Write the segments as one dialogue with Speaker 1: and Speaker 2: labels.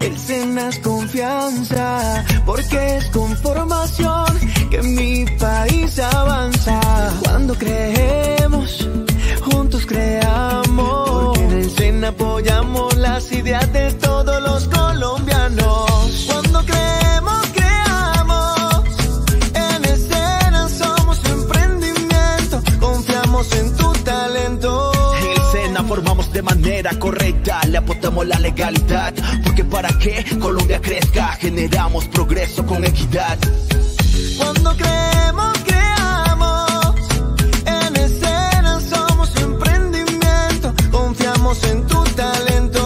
Speaker 1: el SENA es confianza, porque es con formación que mi país avanza. Cuando creemos, juntos creamos, porque en el SENA apoyamos las ideas de todos le la legalidad. Porque para que Colombia crezca, generamos progreso con equidad. Cuando creemos, creamos. En somos emprendimiento. Confiamos en tu talento.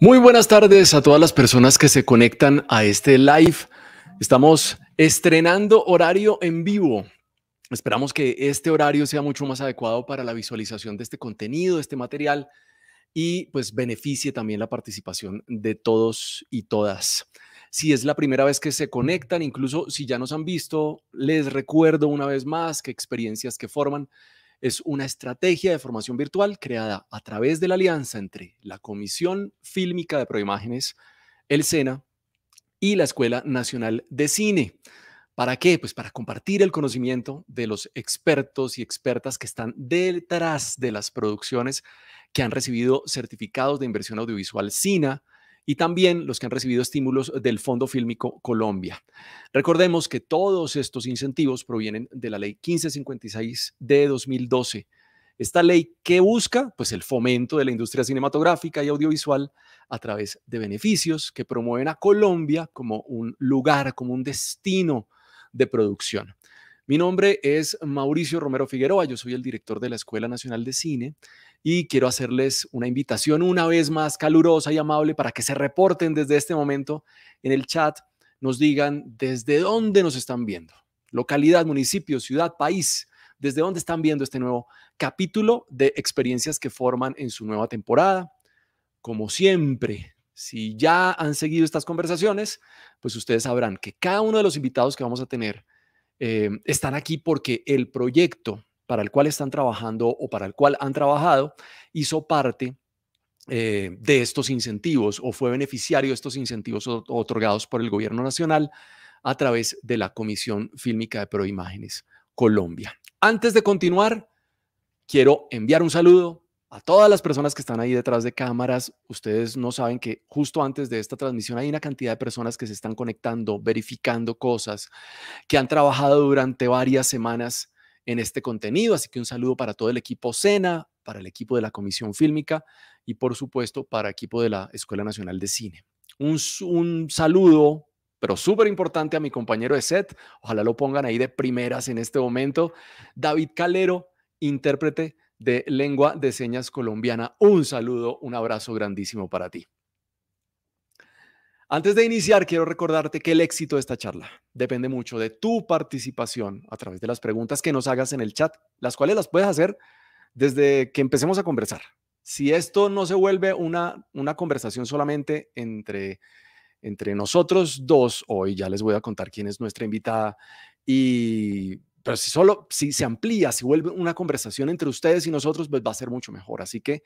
Speaker 1: Muy buenas tardes a todas las personas que se conectan a este live. Estamos estrenando horario en vivo Esperamos que este horario sea mucho más adecuado para la visualización de este contenido, este material y pues beneficie también la participación de todos y todas. Si es la primera vez que se conectan, incluso si ya nos han visto, les recuerdo una vez más que experiencias que forman es una estrategia de formación virtual creada a través de la alianza entre la Comisión Fílmica de Proimágenes, el SENA y la Escuela Nacional de Cine. ¿Para qué? Pues para compartir el conocimiento de los expertos y expertas que están detrás de las producciones que han recibido certificados de inversión audiovisual CINA y también los que han recibido estímulos del Fondo Fílmico Colombia. Recordemos que todos estos incentivos provienen de la Ley 1556 de 2012. Esta ley que busca pues el fomento de la industria cinematográfica y audiovisual a través de beneficios que promueven a Colombia como un lugar, como un destino de producción. Mi nombre es Mauricio Romero Figueroa, yo soy el director de la Escuela Nacional de Cine y quiero hacerles una invitación una vez más calurosa y amable para que se reporten desde este momento en el chat, nos digan desde dónde nos están viendo, localidad, municipio, ciudad, país, desde dónde están viendo este nuevo capítulo de experiencias que forman en su nueva temporada. Como siempre, si ya han seguido estas conversaciones, pues ustedes sabrán que cada uno de los invitados que vamos a tener eh, están aquí porque el proyecto para el cual están trabajando o para el cual han trabajado hizo parte eh, de estos incentivos o fue beneficiario de estos incentivos otorgados por el gobierno nacional a través de la Comisión Fílmica de Proimágenes Colombia. Antes de continuar, quiero enviar un saludo a todas las personas que están ahí detrás de cámaras, ustedes no saben que justo antes de esta transmisión hay una cantidad de personas que se están conectando, verificando cosas, que han trabajado durante varias semanas en este contenido. Así que un saludo para todo el equipo Sena, para el equipo de la Comisión Fílmica y por supuesto para el equipo de la Escuela Nacional de Cine. Un, un saludo, pero súper importante a mi compañero de set. Ojalá lo pongan ahí de primeras en este momento. David Calero, intérprete de Lengua de Señas Colombiana. Un saludo, un abrazo grandísimo para ti. Antes de iniciar, quiero recordarte que el éxito de esta charla depende mucho de tu participación a través de las preguntas que nos hagas en el chat, las cuales las puedes hacer desde que empecemos a conversar. Si esto no se vuelve una, una conversación solamente entre, entre nosotros dos, hoy ya les voy a contar quién es nuestra invitada y pero si solo, si se amplía, si vuelve una conversación entre ustedes y nosotros, pues va a ser mucho mejor. Así que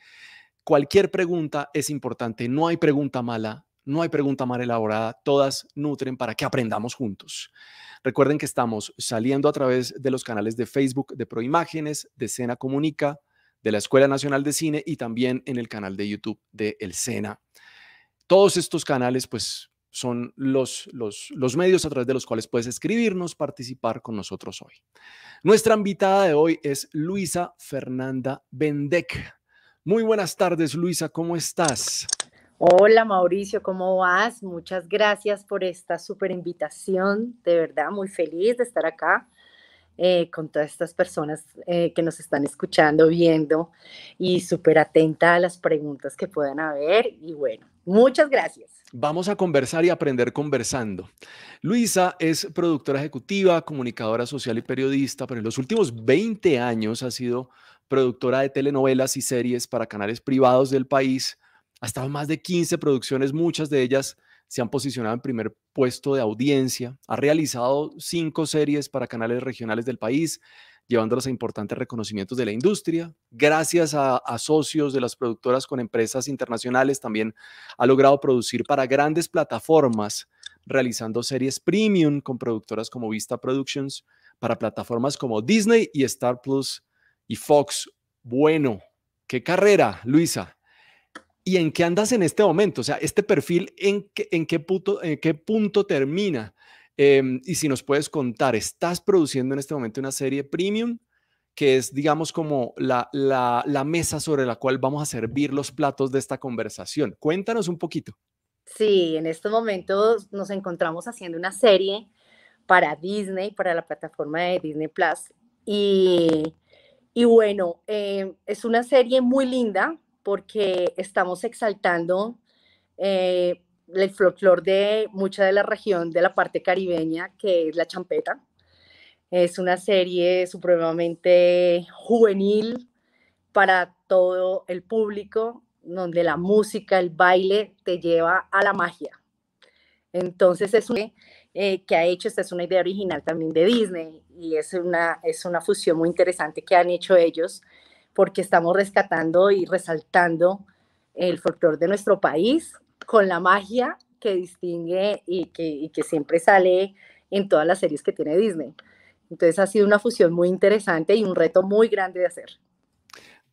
Speaker 1: cualquier pregunta es importante. No hay pregunta mala, no hay pregunta mal elaborada. Todas nutren para que aprendamos juntos. Recuerden que estamos saliendo a través de los canales de Facebook de Proimágenes, de Sena Comunica, de la Escuela Nacional de Cine y también en el canal de YouTube de El Sena. Todos estos canales, pues son los, medios a través de los cuales puedes escribirnos, participar con nosotros hoy. Nuestra invitada de hoy es Luisa Fernanda Bendec. Muy buenas tardes, Luisa, ¿cómo estás?
Speaker 2: Hola, Mauricio, ¿cómo vas? Muchas gracias por esta súper invitación. De verdad, muy feliz de estar acá. Eh, con todas estas personas eh, que nos están escuchando, viendo y súper atenta a las preguntas que puedan haber. Y bueno, Muchas gracias.
Speaker 1: Vamos a conversar y aprender conversando. Luisa es productora ejecutiva, comunicadora social y periodista, pero en los últimos 20 años ha sido productora de telenovelas y series para canales privados del país. Ha estado más de 15 producciones, muchas de ellas se han posicionado en primer puesto de audiencia. Ha realizado cinco series para canales regionales del país, llevándolas a importantes reconocimientos de la industria. Gracias a, socios de las productoras con empresas internacionales, también ha logrado producir para grandes plataformas, realizando series premium con productoras como Vista Productions, para plataformas como Disney y Star Plus y Fox. Bueno, qué carrera, Luisa. ¿Y en qué andas en este momento? O sea, este perfil, ¿en en qué, punto, en qué punto termina? Em, y si nos puedes contar, ¿estás produciendo en este momento una serie premium? que es, digamos, como la, mesa sobre la cual vamos a servir los platos de esta conversación. Cuéntanos un poquito.
Speaker 2: Sí, en este momento nos encontramos haciendo una serie para Disney, para la plataforma de Disney Plus. Y, bueno, eh, es una serie muy linda porque estamos exaltando eh, el folclore de mucha de la región de la parte caribeña, que es la champeta. Es una serie supremamente juvenil para todo el público, donde la música, el baile te lleva a la magia. Entonces es una eh, que ha hecho, esta es una idea original también de Disney y es una, es una fusión muy interesante que han hecho ellos porque estamos rescatando y resaltando el folclore de nuestro país con la magia que distingue y que, que siempre sale en todas las series que tiene Disney. Entonces ha sido una fusión muy interesante y un reto muy grande de hacer.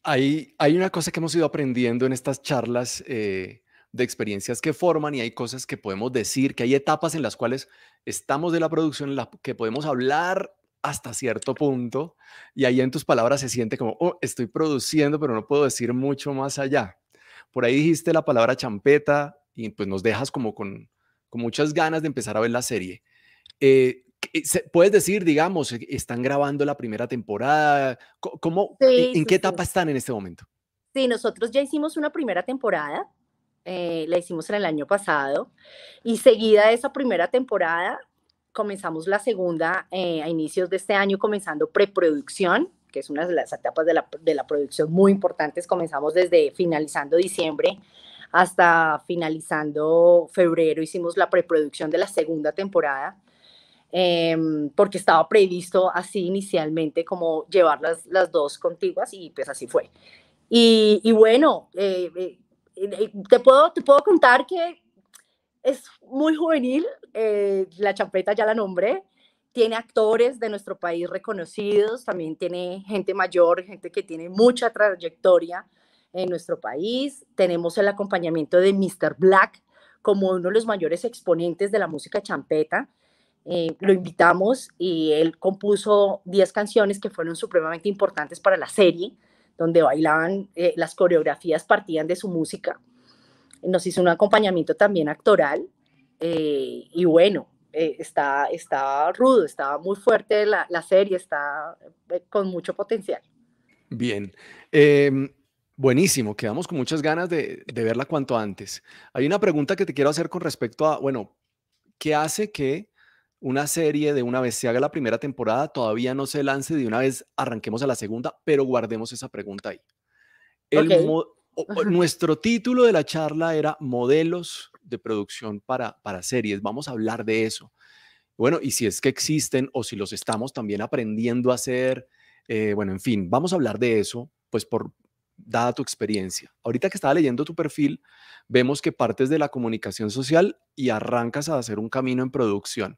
Speaker 1: Hay, hay una cosa que hemos ido aprendiendo en estas charlas eh, de experiencias que forman y hay cosas que podemos decir, que hay etapas en las cuales estamos de la producción, en las que podemos hablar hasta cierto punto y ahí en tus palabras se siente como, oh, estoy produciendo, pero no puedo decir mucho más allá. Por ahí dijiste la palabra champeta, y pues nos dejas como con, con muchas ganas de empezar a ver la serie. Eh, puedes decir, digamos, eh, están grabando la primera temporada. ¿Cómo, ¿En qué etapa están en este momento?
Speaker 2: Sí, nosotros ya hicimos una primera temporada, eh, la hicimos en el año pasado, y seguida de esa primera temporada comenzamos la segunda a inicios de este año, comenzando preproducción, que es una de las etapas de la, de la producción muy importantes. Comenzamos desde finalizando diciembre hasta finalizando febrero hicimos la preproducción de la segunda temporada, em, porque estaba previsto así inicialmente como llevar las, las dos contiguas y pues así fue. Y, bueno, eh, eh, eh, te, puedo, te puedo contar que es muy juvenil, la champeta ya la nombré, tiene actores de nuestro país reconocidos, también tiene gente mayor, gente que tiene mucha trayectoria en nuestro país. Tenemos el acompañamiento de Mr. Black como uno de los mayores exponentes de la música champeta. Eh, lo invitamos y él compuso 10 canciones que fueron supremamente importantes para la serie, donde bailaban, eh, las coreografías partían de su música. Nos hizo un acompañamiento también actoral eh, y bueno, está, está rudo, está muy fuerte la, la serie, está con mucho potencial.
Speaker 1: Bien. Em, Buenísimo, quedamos con muchas ganas de, verla cuanto antes. Hay una pregunta que te quiero hacer con respecto a, bueno, ¿qué hace que una serie de una vez se haga la primera temporada, todavía no se lance, de una vez arranquemos a la segunda, pero guardemos esa pregunta ahí? El nuestro título de la charla era modelos de producción para, series. Vamos a hablar de eso. Bueno, y si es que existen o si los estamos también aprendiendo a hacer, eh, bueno, en fin, vamos a hablar de eso, pues por, dada tu experiencia. Ahorita que estaba leyendo tu perfil, vemos que partes de la comunicación social y arrancas a hacer un camino en producción.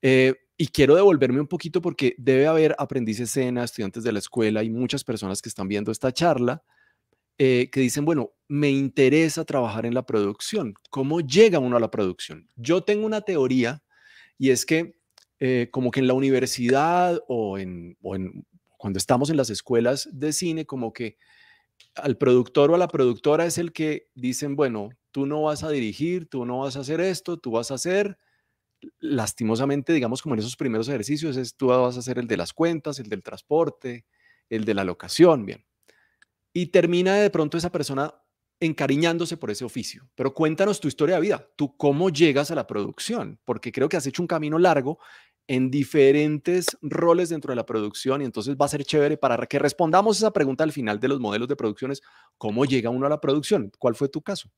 Speaker 1: Eh, y quiero devolverme un poquito porque debe haber aprendices escena, estudiantes de la escuela y muchas personas que están viendo esta charla eh, que dicen, bueno, me interesa trabajar en la producción. ¿Cómo llega uno a la producción? Yo tengo una teoría y es que eh, como que en la universidad o o en cuando estamos en las escuelas de cine, como que al productor o a la productora es el que dicen, bueno, tú no vas a dirigir, tú no vas a hacer esto, tú vas a hacer, lastimosamente, digamos, como en esos primeros ejercicios, es tú vas a hacer el de las cuentas, el del transporte, el de la locación, bien. Y termina de pronto esa persona encariñándose por ese oficio. Pero cuéntanos tu historia de vida, tú cómo llegas a la producción, porque creo que has hecho un camino largo en diferentes roles dentro de la producción y entonces va a ser chévere para que respondamos esa pregunta al final de los modelos de producciones, ¿cómo llega uno a la producción? ¿Cuál fue tu caso?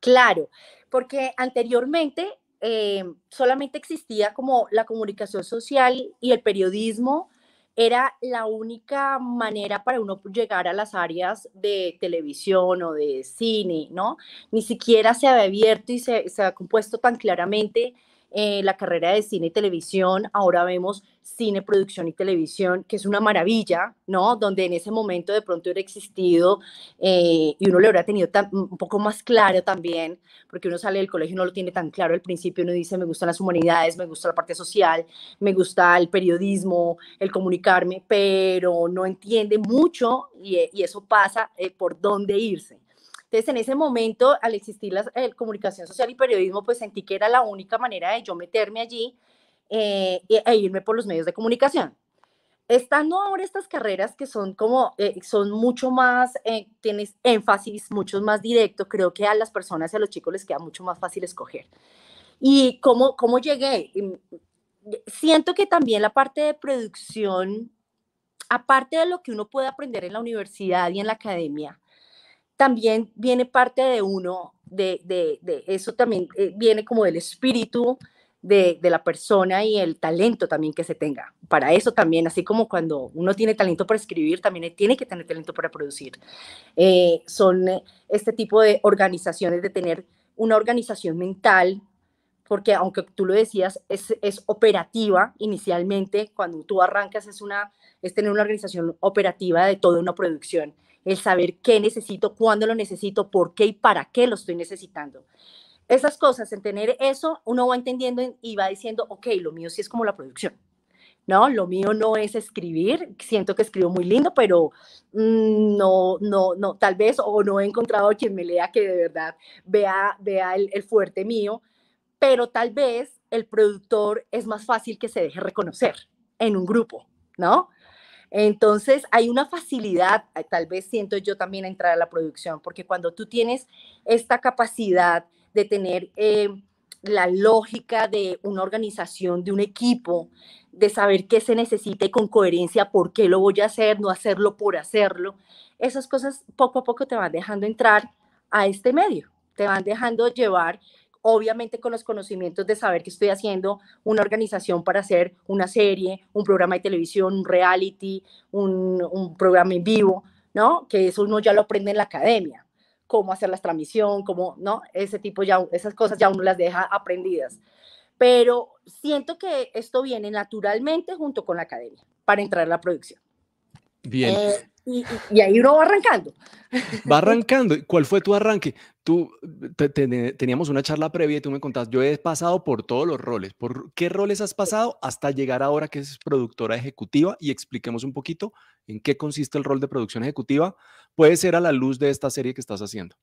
Speaker 2: Claro, porque anteriormente eh, solamente existía como la comunicación social y el periodismo era la única manera para uno llegar a las áreas de televisión o de cine, ¿no? Ni siquiera se había abierto y se, se ha compuesto tan claramente eh, la carrera de cine y televisión, ahora vemos cine, producción y televisión, que es una maravilla, ¿no? Donde en ese momento de pronto hubiera existido eh, y uno lo hubiera tenido un poco más claro también, porque uno sale del colegio y no lo tiene tan claro al principio, uno dice, me gustan las humanidades, me gusta la parte social, me gusta el periodismo, el comunicarme, pero no entiende mucho y, eh, eso pasa por dónde irse. Entonces, en ese momento, al existir la eh, comunicación social y periodismo, pues sentí que era la única manera de yo meterme allí eh, e, irme por los medios de comunicación. Estando ahora estas carreras que son como, eh, son mucho más, tienes énfasis mucho más directo, creo que a las personas y a los chicos les queda mucho más fácil escoger. ¿Y cómo, cómo llegué? Siento que también la parte de producción aparte de lo que uno puede aprender en la universidad y en la academia, también viene parte de uno, de, eso también eh, viene como del espíritu de, la persona y el talento también que se tenga. Para eso también, así como cuando uno tiene talento para escribir, también eh, tiene que tener talento para producir. Eh, son este tipo de organizaciones, de tener una organización mental, porque aunque tú lo decías, es, operativa inicialmente, cuando tú arrancas es, una, es tener una organización operativa de toda una producción el saber qué necesito, cuándo lo necesito, por qué y para qué lo estoy necesitando. Esas cosas, en tener eso, uno va entendiendo y va diciendo, ok, lo mío sí es como la producción. No, lo mío no es escribir, siento que escribo muy lindo, pero mm, no, no, no, tal vez o no he encontrado a quien me lea que de verdad vea, vea el fuerte mío, pero tal vez el productor es más fácil que se deje reconocer en un grupo, ¿no? Entonces hay una facilidad, eh, tal vez siento yo también entrar a la producción, porque cuando tú tienes esta capacidad de tener eh, la lógica de una organización, de un equipo, de saber qué se necesita y con coherencia por qué lo voy a hacer, no hacerlo por hacerlo, esas cosas poco a poco te van dejando entrar a este medio, te van dejando llevar obviamente con los conocimientos de saber que estoy haciendo una organización para hacer una serie, un programa de televisión, un reality, un, programa en vivo, ¿no? Que eso uno ya lo aprende en la academia, cómo hacer la transmisión, cómo, ¿no? Ese tipo ya, esas cosas ya uno las deja aprendidas. Pero siento que esto viene naturalmente junto con la academia para entrar a la producción.
Speaker 1: Bien. Eh,
Speaker 2: y, ahí uno va arrancando.
Speaker 1: Va arrancando. ¿Cuál fue tu arranque? Tú teníamos una charla previa y tú me contaste, yo he pasado por todos los roles. ¿Por qué roles has pasado hasta llegar ahora que es productora ejecutiva? Y expliquemos un poquito en qué consiste el rol de producción ejecutiva. Puede ser a la luz de esta serie que estás haciendo.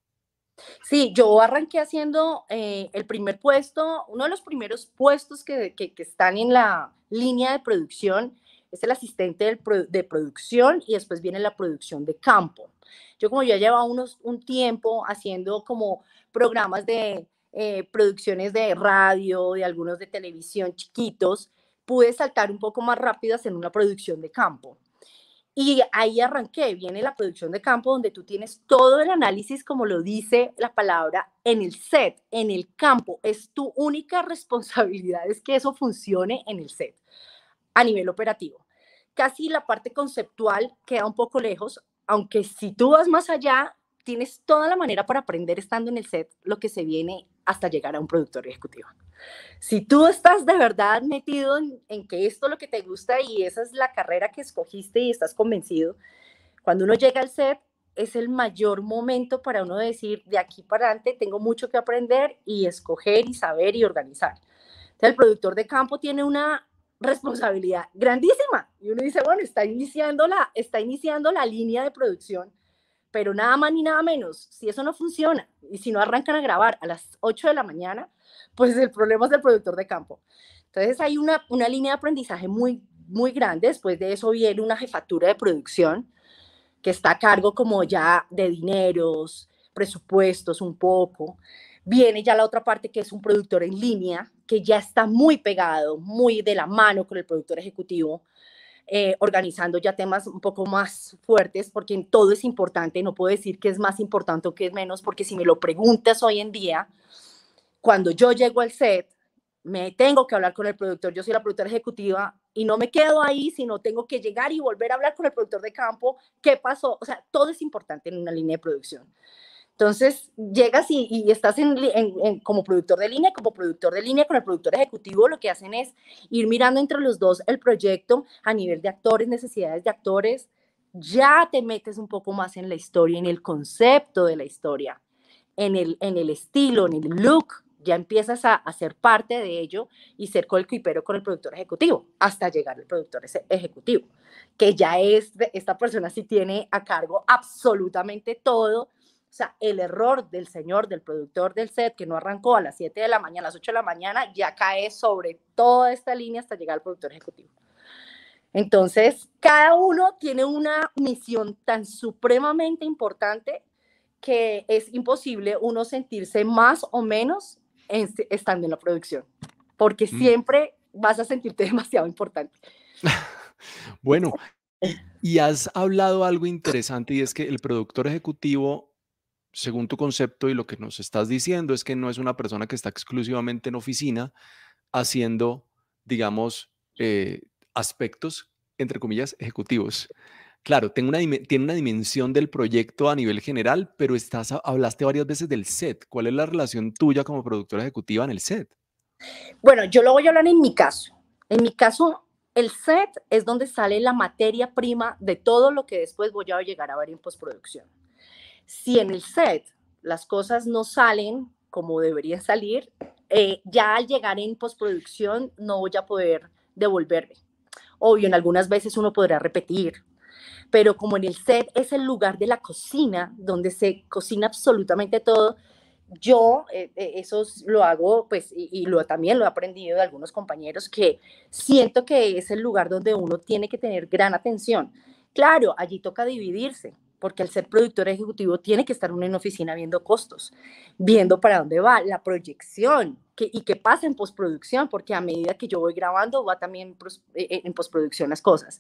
Speaker 2: Sí, yo arranqué haciendo eh, el primer puesto, uno de los primeros puestos que, que están en la línea de producción es el asistente de producción y después viene la producción de campo. Yo como ya llevaba unos, un tiempo haciendo como programas de eh, producciones de radio, de algunos de televisión chiquitos, pude saltar un poco más rápidas en una producción de campo. Y ahí arranqué, viene la producción de campo donde tú tienes todo el análisis, como lo dice la palabra, en el set, en el campo. Es tu única responsabilidad es que eso funcione en el set a nivel operativo casi la parte conceptual queda un poco lejos, aunque si tú vas más allá, tienes toda la manera para aprender estando en el set lo que se viene hasta llegar a un productor ejecutivo. Si tú estás de verdad metido en, que esto es lo que te gusta y esa es la carrera que escogiste y estás convencido, cuando uno llega al set es el mayor momento para uno decir, de aquí para adelante tengo mucho que aprender y escoger y saber y organizar. el productor de campo tiene una responsabilidad grandísima. Y uno dice, bueno, está iniciando la, está iniciando la línea de producción, pero nada más ni nada menos, si eso no funciona y si no arrancan a grabar a las 8 de la mañana, pues el problema es del productor de campo. Entonces hay una, una línea de aprendizaje muy, muy grande. Después de eso viene una jefatura de producción que está a cargo como ya de dineros, presupuestos un poco. Viene ya la otra parte que es un productor en línea, que ya está muy pegado, muy de la mano con el productor ejecutivo, eh, organizando ya temas un poco más fuertes, porque en todo es importante, no puedo decir que es más importante o que es menos, porque si me lo preguntas hoy en día, cuando yo llego al set, me tengo que hablar con el productor, yo soy la productora ejecutiva y no me quedo ahí, sino tengo que llegar y volver a hablar con el productor de campo, qué pasó, o sea, todo es importante en una línea de producción. Entonces, llegas y, estás como productor de línea, como productor de línea con el productor ejecutivo, lo que hacen es ir mirando entre los dos el proyecto a nivel de actores, necesidades de actores, ya te metes un poco más en la historia, en el concepto de la historia, en el, en el estilo, en el look, ya empiezas a, hacer ser parte de ello y ser coequipero con el productor ejecutivo, hasta llegar al productor ejecutivo, que ya es, esta persona sí tiene a cargo absolutamente todo o sea, el error del señor, del productor del set, que no arrancó a las 7 de la mañana, a las 8 de la mañana, ya cae sobre toda esta línea hasta llegar al productor ejecutivo. Entonces, cada uno tiene una misión tan supremamente importante que es imposible uno sentirse más o menos estando en la producción, porque mm. siempre vas a sentirte demasiado importante.
Speaker 1: bueno, y has hablado algo interesante y es que el productor ejecutivo según tu concepto y lo que nos estás diciendo, es que no es una persona que está exclusivamente en oficina haciendo, digamos, eh, aspectos, entre comillas, ejecutivos. Claro, tiene una, tiene una dimensión del proyecto a nivel general, pero estás, hablaste varias veces del set. ¿Cuál es la relación tuya como productora ejecutiva en el set? Bueno, yo
Speaker 2: lo voy a hablar en mi caso. En mi caso, el set es donde sale la materia prima de todo lo que después voy a llegar a ver en postproducción si en el set las cosas no salen como deberían salir, eh, ya al llegar en postproducción no voy a poder devolverme. Obvio, en algunas veces uno podrá repetir, pero como en el set es el lugar de la cocina, donde se cocina absolutamente todo, yo eh, eh, eso lo hago, pues, y, y, lo, también lo he aprendido de algunos compañeros, que siento que es el lugar donde uno tiene que tener gran atención. Claro, allí toca dividirse, porque al ser productor ejecutivo tiene que estar uno en oficina viendo costos, viendo para dónde va la proyección y qué pasa en postproducción, porque a medida que yo voy grabando va también eh, eh, en postproducción las cosas.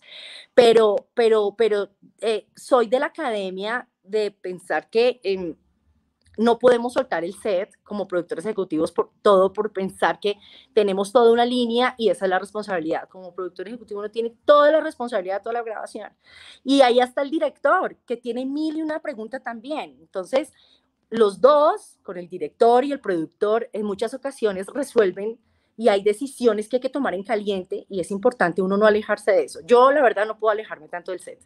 Speaker 2: Pero, pero, pero eh, soy de la academia de pensar que no podemos soltar el set como productores ejecutivos por todo, por pensar que tenemos toda una línea y esa es la responsabilidad. Como productor ejecutivo uno tiene toda la responsabilidad de toda la grabación. Y ahí está el director, que tiene mil y una pregunta también. Entonces, los dos, con el director y el productor, en muchas ocasiones resuelven y hay decisiones que hay que tomar en caliente y es importante uno no alejarse de eso. Yo la verdad no puedo alejarme tanto del set.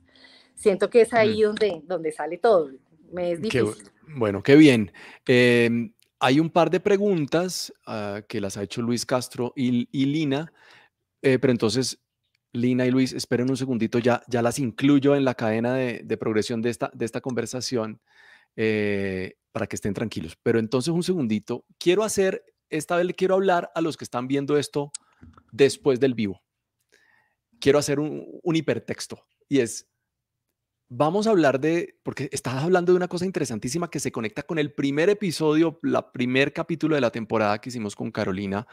Speaker 2: Siento que es ahí donde, donde sale todo. Me
Speaker 1: bueno, qué bien. Em, hay un par de preguntas ah, que las ha hecho Luis Castro y, Lina, eh, pero entonces Lina y Luis, esperen un segundito, ya, ya las incluyo en la cadena de, progresión de esta, de esta conversación eh, para que estén tranquilos. Pero entonces un segundito, quiero hacer, esta vez quiero hablar a los que están viendo esto después del vivo. Quiero hacer un, un hipertexto y es, vamos a hablar de, porque estás hablando de una cosa interesantísima que se conecta con el primer episodio, la primer capítulo de la temporada que hicimos con Carolina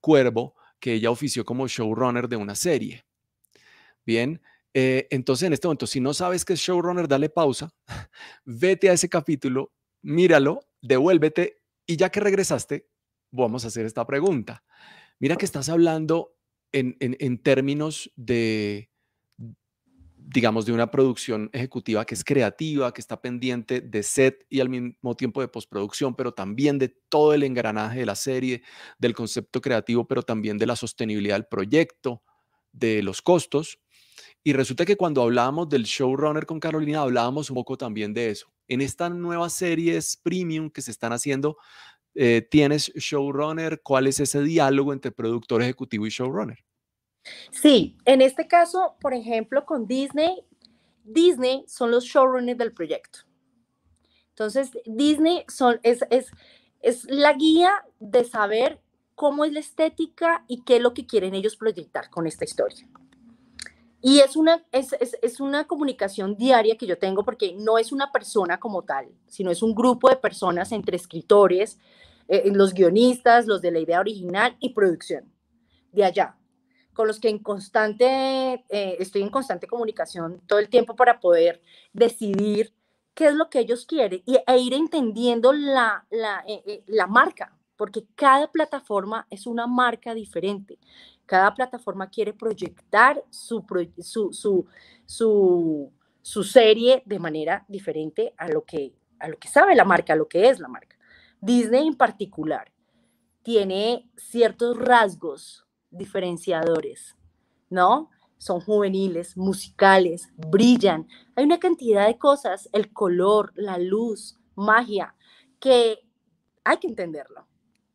Speaker 1: Cuervo, que ella ofició como showrunner de una serie. Bien, eh, entonces en este momento, si no sabes qué es showrunner, dale pausa, vete a ese capítulo, míralo, devuélvete y ya que regresaste, vamos a hacer esta pregunta. Mira que estás hablando en términos de digamos, de una producción ejecutiva que es creativa, que está pendiente de set y al mismo tiempo de postproducción, pero también de todo el engranaje de la serie, del concepto creativo, pero también de la sostenibilidad del proyecto, de los costos. Y resulta que cuando hablábamos del showrunner con Carolina, hablábamos un poco también de eso. En estas nuevas series premium que se están haciendo, eh, ¿tienes showrunner? ¿Cuál es ese diálogo entre productor ejecutivo y showrunner?
Speaker 2: Sí, en este caso, por ejemplo, con Disney, Disney son los showrunners del proyecto. Entonces, Disney es, la guía de saber cómo es la estética y qué es lo que quieren ellos proyectar con esta historia. Y es una, comunicación diaria que yo tengo porque no es una persona como tal, sino es un grupo de personas entre escritores, eh, los guionistas, los de la idea original y producción de allá con los que en constante, eh, estoy en constante comunicación todo el tiempo para poder decidir qué es lo que ellos quieren e ir entendiendo la, eh, eh, la, marca, porque cada plataforma es una marca diferente. Cada plataforma quiere proyectar su, su, su, serie de manera diferente a lo, que, a lo que sabe la marca, a lo que es la marca. Disney en particular tiene ciertos rasgos diferenciadores, ¿no? Son juveniles, musicales, brillan. Hay una cantidad de cosas, el color, la luz, magia, que hay que entenderlo.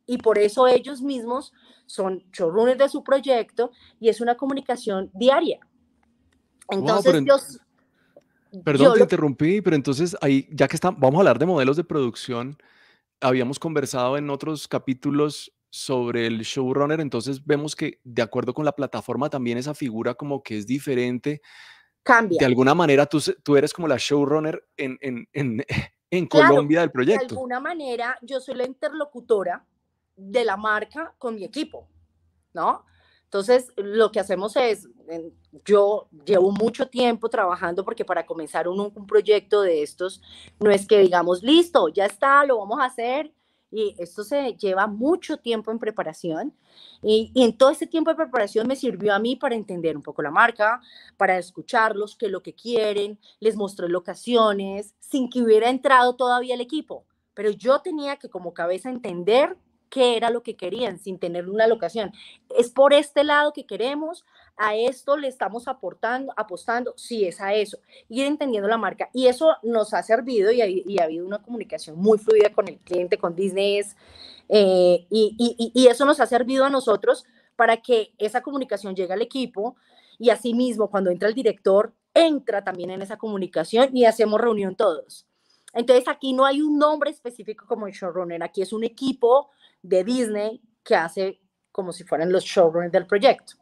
Speaker 2: Y por eso ellos mismos son chorrones de su proyecto y es una comunicación diaria. Entonces,
Speaker 1: Perdón, te interrumpí, pero entonces ahí, ya que estamos vamos a hablar de modelos de producción, habíamos conversado en otros capítulos sobre el showrunner, entonces vemos que de acuerdo con la plataforma también esa figura como que es diferente. Cambia. De alguna manera tú, tú eres como la showrunner en, en, en, Colombia del proyecto. De alguna
Speaker 2: manera yo soy la interlocutora de la marca con mi equipo, ¿no? Entonces, lo que hacemos es, yo llevo mucho tiempo trabajando porque para comenzar un proyecto de estos, no es que digamos, listo, ya está, lo vamos a hacer y esto se lleva mucho tiempo en preparación. Y, en todo ese tiempo de preparación me sirvió a mí para entender un poco la marca, para escucharlos, qué es lo que quieren, les mostré locaciones, sin que hubiera entrado todavía el equipo. Pero yo tenía que como cabeza entender qué era lo que querían sin tener una locación. Es por este lado que queremos, a esto le estamos aportando, apostando, si es a eso, ir entendiendo la marca. Y eso nos ha servido y ha, habido una comunicación muy fluida con el cliente, con Disney, eh, y, y, eso nos ha servido a nosotros para que esa comunicación llegue al equipo y asimismo cuando entra el director, entra también en esa comunicación y hacemos reunión todos. Entonces aquí no hay un nombre específico como el showrunner, aquí es un equipo de Disney que hace como si fueran los showrunners del proyecto.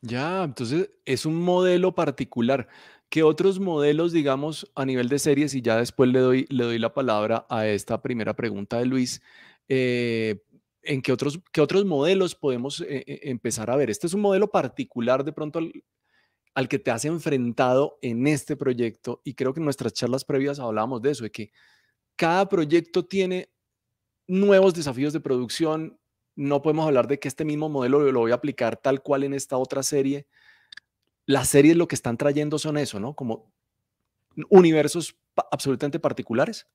Speaker 1: Ya, entonces es un modelo particular. ¿Qué otros modelos, digamos, a nivel de series, y ya después le doy, le doy la palabra a esta primera pregunta de Luis, eh, en qué otros, qué otros modelos podemos eh, eh, empezar a ver? Este es un modelo particular de pronto al, al, que te has enfrentado en este proyecto, y creo que en nuestras charlas previas hablábamos de eso, de que cada proyecto tiene nuevos desafíos de producción, no podemos hablar de que este mismo modelo lo voy a aplicar tal cual en esta otra serie. Las series lo que están trayendo son eso, ¿no? Como universos absolutamente particulares.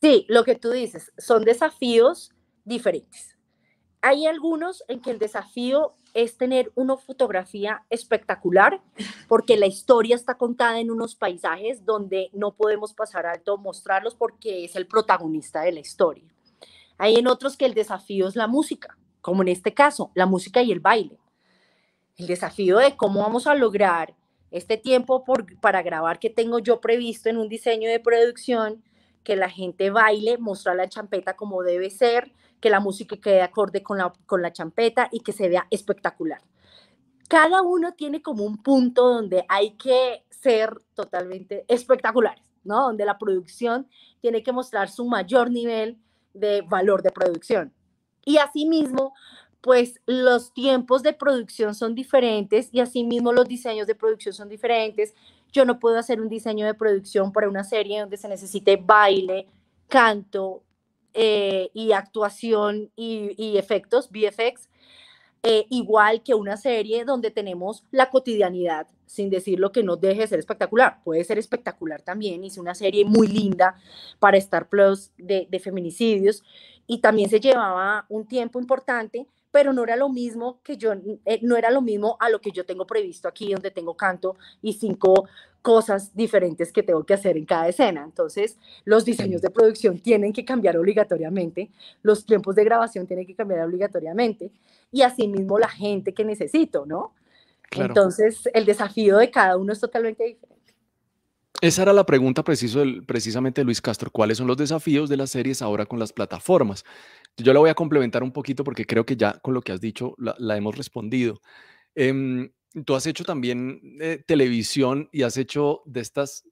Speaker 2: Sí, lo que tú dices, son desafíos diferentes. Hay algunos en que el desafío es tener una fotografía espectacular porque la historia está contada en unos paisajes donde no podemos pasar alto mostrarlos porque es el protagonista de la historia hay en otros que el desafío es la música, como en este caso, la música y el baile. El desafío de cómo vamos a lograr este tiempo para grabar que tengo yo previsto en un diseño de producción, que la gente baile, mostrar la champeta como debe ser, que la música quede acorde con la, con champeta y que se vea espectacular. Cada uno tiene como un punto donde hay que ser totalmente espectaculares, ¿no? Donde la producción tiene que mostrar su mayor nivel de valor de producción. Y asimismo, pues los tiempos de producción son diferentes y asimismo los diseños de producción son diferentes. Yo no puedo hacer un diseño de producción para una serie donde se necesite baile, canto eh, y actuación y, y efectos, VFX, eh, igual que una serie donde tenemos la cotidianidad, sin decir lo que no deje ser espectacular. Puede ser espectacular también. Hice una serie muy linda para Star Plus de, de feminicidios y también se llevaba un tiempo importante pero no era lo mismo que yo, eh, no era lo mismo a lo que yo tengo previsto aquí, donde tengo canto y cinco cosas diferentes que tengo que hacer en cada escena. Entonces, los diseños de producción tienen que cambiar obligatoriamente, los tiempos de grabación tienen que cambiar obligatoriamente y asimismo la gente que necesito, ¿no?
Speaker 1: Entonces,
Speaker 2: el desafío de cada uno es totalmente, diferente.
Speaker 1: Esa era la pregunta preciso precisamente Luis Castro. ¿Cuáles son los desafíos de las series ahora con las plataformas? Yo la voy a complementar un poquito porque creo que ya con lo que has dicho la, hemos respondido. Em, tú has hecho también eh, televisión y has hecho de estas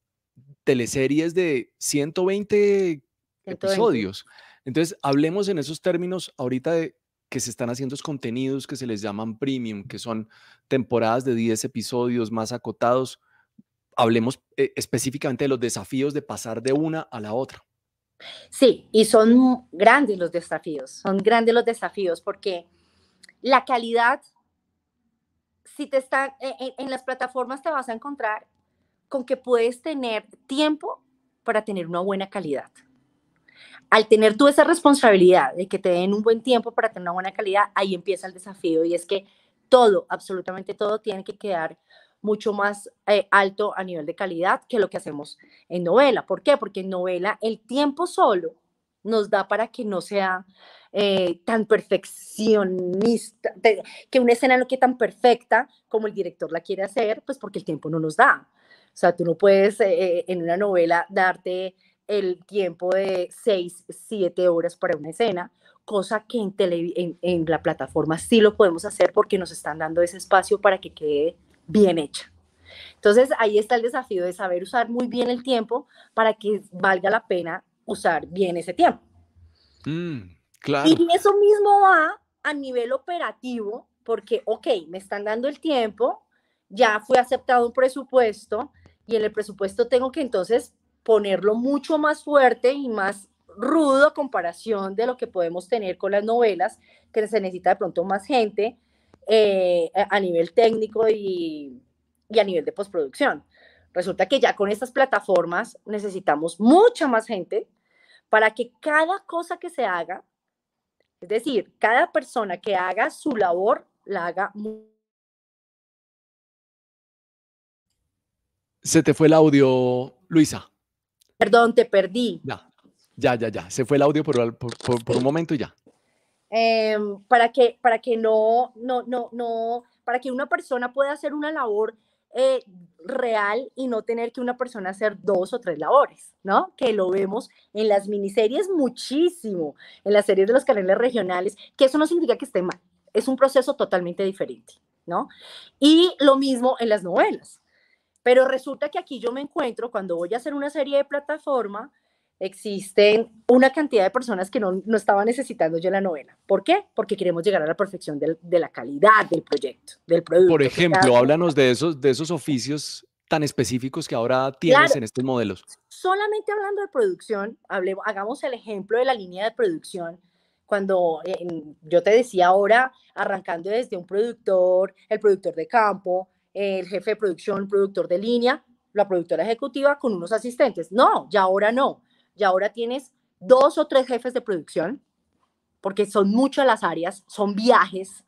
Speaker 1: teleseries de 120,
Speaker 2: episodios.
Speaker 1: Entonces, hablemos en esos términos ahorita de que se están haciendo contenidos que se les llaman premium, que son temporadas de 10 episodios más acotados hablemos eh, específicamente de los desafíos de pasar de una a la otra.
Speaker 2: Sí, y son grandes los desafíos, son grandes los desafíos porque la calidad, si te está e, e, en las plataformas te vas a encontrar con que puedes tener tiempo para tener una buena calidad. Al tener tú esa responsabilidad de que te den un buen tiempo para tener una buena calidad, ahí empieza el desafío y es que todo, absolutamente todo tiene que quedar mucho más eh, alto a nivel de calidad que lo que hacemos en novela. ¿Por qué? Porque en novela el tiempo solo nos da para que no sea eh, tan perfeccionista, que una escena no quede tan perfecta como el director la quiere hacer, pues porque el tiempo no nos da. O sea, tú no puedes eh, en una novela darte el tiempo de 6, 7 horas para una escena, cosa que en, en, en, la plataforma sí lo podemos hacer porque nos están dando ese espacio para que quede bien hecha. Entonces ahí está el desafío de saber usar muy bien el tiempo para que valga la pena usar bien ese tiempo.
Speaker 1: Mm, claro. Y
Speaker 2: eso mismo va a nivel operativo, porque, ok, me están dando el tiempo, ya fue aceptado un presupuesto y en el presupuesto tengo que entonces ponerlo mucho más fuerte y más rudo a comparación de lo que podemos tener con las novelas, que se necesita de pronto más gente, eh, a nivel técnico y, a nivel de postproducción. Resulta que ya con estas plataformas necesitamos mucha más gente para que cada cosa que se haga, es decir, cada persona que haga su labor, la haga
Speaker 1: Se te fue el audio, Luisa.
Speaker 2: Perdón, te perdí.
Speaker 1: Ya, ya, ya, ya. Se fue el audio por, por un momento y ya.
Speaker 2: Em, para, que, para que no, no, no, no, para que una persona pueda hacer una labor eh, real y no tener que una persona hacer dos o tres labores, ¿no? Que lo vemos en las miniseries muchísimo, en las series de los canales regionales, que eso no significa que esté mal, es un proceso totalmente diferente, ¿no? Y lo mismo en las novelas. Pero resulta que aquí yo me encuentro, cuando voy a hacer una serie de plataforma, existen una cantidad de personas que no, no estaba necesitando yo la novela. ¿Por qué? Porque queremos llegar a la perfección de la calidad del proyecto, del producto.
Speaker 1: Por ejemplo, háblanos de esos, de esos oficios tan específicos que ahora tienes en estos modelos.
Speaker 2: Solamente hablando de producción, hablemos, hagamos el ejemplo de la línea de producción. Cuando yo te decía ahora, arrancando desde un productor, el productor de campo, el jefe de producción, el productor de línea, la productora ejecutiva con unos asistentes. No, ya ahora no y ahora tienes dos o tres jefes de producción, porque son muchas las áreas, son viajes,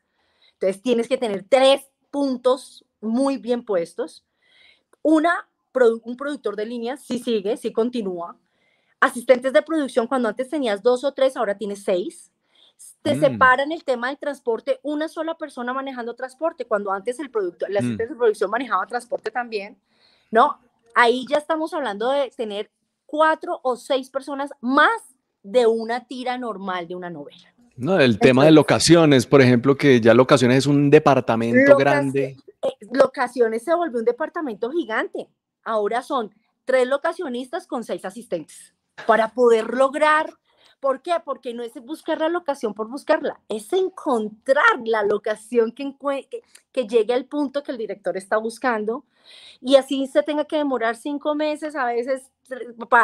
Speaker 2: entonces tienes que tener tres puntos muy bien puestos. Una, un productor de líneas, si sigue, si continúa. Asistentes de producción, cuando antes tenías dos o tres, ahora tienes seis. Te mm. separan el tema del transporte, una sola persona manejando transporte, cuando antes el productor, el mm. asistente de producción manejaba transporte también, ¿no? Ahí ya estamos hablando de tener cuatro o seis personas más de una tira normal de una novela.
Speaker 1: No, el tema de locaciones, por ejemplo, que ya locaciones es un departamento grande.
Speaker 2: Eh, locaciones se volvió un departamento gigante. Ahora son tres locacionistas con seis asistentes para poder lograr ¿Por qué? Porque no es buscar la locación por buscarla, es encontrar la locación que, que, llegue al punto que el director está buscando y así se tenga que demorar cinco meses, a veces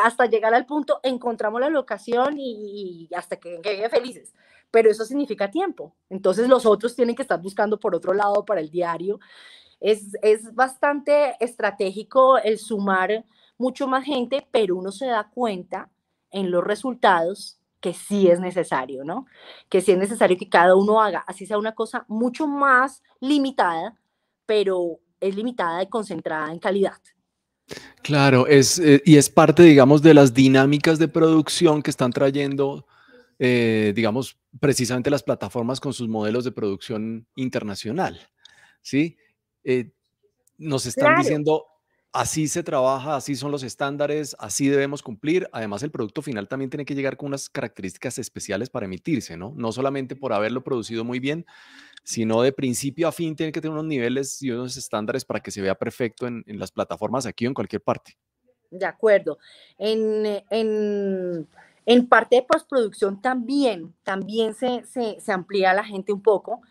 Speaker 2: hasta llegar al punto, encontramos la locación y, hasta que lleguen felices. Pero eso significa tiempo. Entonces los otros tienen que estar buscando por otro lado para el diario. Es, es bastante estratégico el sumar mucho más gente, pero uno se da cuenta en los resultados que sí es necesario, ¿no? Que sí es necesario que cada uno haga, así sea una cosa mucho más limitada, pero es limitada y concentrada en calidad.
Speaker 1: Claro, es, eh, y es parte, digamos, de las dinámicas de producción que están trayendo, eh, digamos, precisamente las plataformas con sus modelos de producción internacional, ¿sí? Eh, nos están diciendo así se trabaja, así son los estándares, así debemos cumplir. Además, el producto final también tiene que llegar con unas características especiales para emitirse, ¿no? No solamente por haberlo producido muy bien, sino de principio a fin tiene que tener unos niveles y unos estándares para que se vea perfecto en, las plataformas aquí o en cualquier
Speaker 2: parte. De acuerdo. En, eh, en, parte de postproducción también, también se, amplía la gente un poco.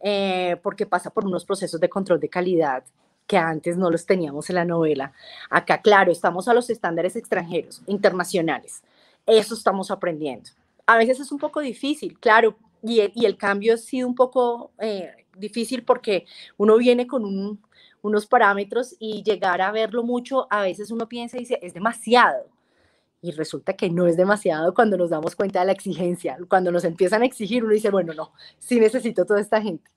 Speaker 2: Eh, porque pasa por unos procesos de control de calidad que antes no los teníamos en la novela. Acá, claro, estamos a los estándares extranjeros, internacionales. Eso estamos aprendiendo. A veces es un poco difícil, claro, y, el cambio ha sido un poco eh, difícil porque uno viene con unos parámetros y llegar a verlo mucho, a veces uno piensa y dice, es demasiado. Y resulta que no es demasiado cuando nos damos cuenta de la exigencia. Cuando nos empiezan a exigir, uno dice, bueno, no, sí necesito toda esta gente.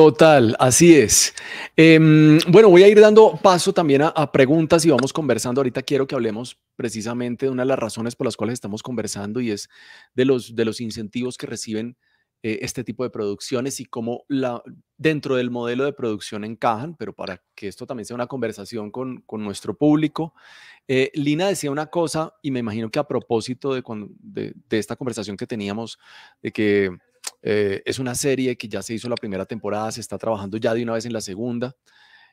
Speaker 1: Total, así es. Em, bueno, voy a ir dando paso también a, preguntas y vamos conversando. Ahorita quiero que hablemos precisamente de una de las razones por las cuales estamos conversando y es de los, de los incentivos que reciben eh, este tipo de producciones y cómo la, dentro del modelo de producción encajan, pero para que esto también sea una conversación con, nuestro público. Eh, Lina decía una cosa y me imagino que a propósito de, de, de esta conversación que teníamos, de que eh, es una serie que ya se hizo la primera temporada, se está trabajando ya de una vez en la segunda.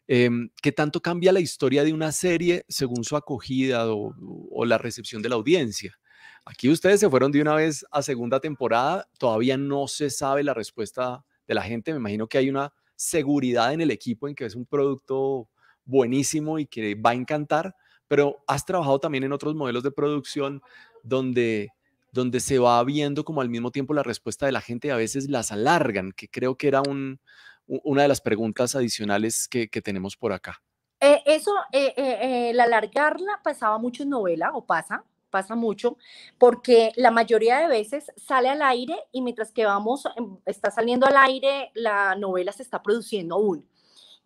Speaker 1: Em, ¿Qué tanto cambia la historia de una serie según su acogida o, o, la recepción de la audiencia? Aquí ustedes se fueron de una vez a segunda temporada, todavía no se sabe la respuesta de la gente, me imagino que hay una seguridad en el equipo en que es un producto buenísimo y que va a encantar, pero has trabajado también en otros modelos de producción donde donde se va viendo como al mismo tiempo la respuesta de la gente a veces las alargan, que creo que era un, una de las preguntas adicionales que, tenemos por acá.
Speaker 2: Eh, eso, eh, eh, el alargarla pasaba mucho en novela o pasa, pasa mucho, porque la mayoría de veces sale al aire y mientras que vamos, em, está saliendo al aire, la novela se está produciendo aún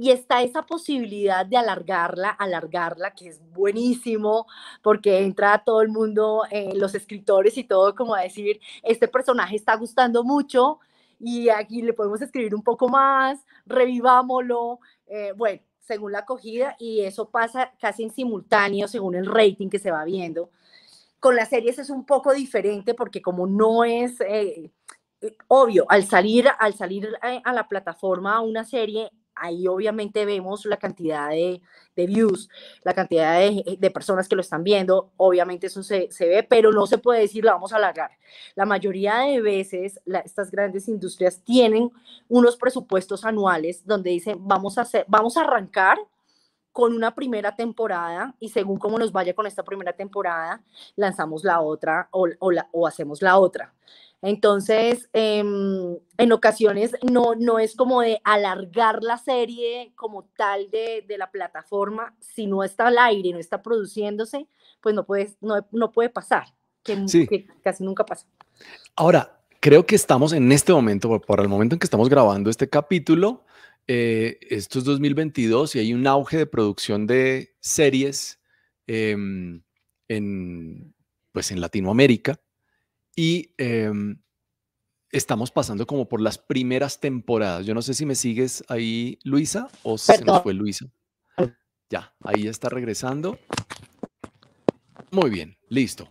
Speaker 2: y está esa posibilidad de alargarla, alargarla, que es buenísimo, porque entra todo el mundo, eh, los escritores y todo, como a decir, este personaje está gustando mucho y aquí le podemos escribir un poco más, revivámoslo, eh, bueno, según la acogida, y eso pasa casi en simultáneo, según el rating que se va viendo. Con las series es un poco diferente porque como no es... Eh, obvio, al salir, al salir a la plataforma una serie, ahí obviamente vemos la cantidad de, views, la cantidad eh, de, personas que lo están viendo, obviamente eso se, ve, pero no se puede decir la vamos a alargar. La mayoría de veces estas grandes industrias tienen unos presupuestos anuales donde dicen vamos a, hacer, vamos a arrancar con una primera temporada y según cómo nos vaya con esta primera temporada, lanzamos la otra o, o hacemos la otra. Entonces, em, en ocasiones no, es como de alargar la serie como tal de, la plataforma, si no está al aire, no está produciéndose, pues no, puedes, no, puede pasar, que, casi nunca pasa.
Speaker 1: Ahora, creo que estamos en este momento, por el momento en que estamos grabando este capítulo, eh, esto es 2022 y hay un auge de producción de series em, pues en Latinoamérica y em, estamos pasando como por las primeras temporadas. Yo no sé si me sigues ahí, Luisa, o si se nos fue Luisa. Ya, ahí ya está regresando. Muy bien, listo.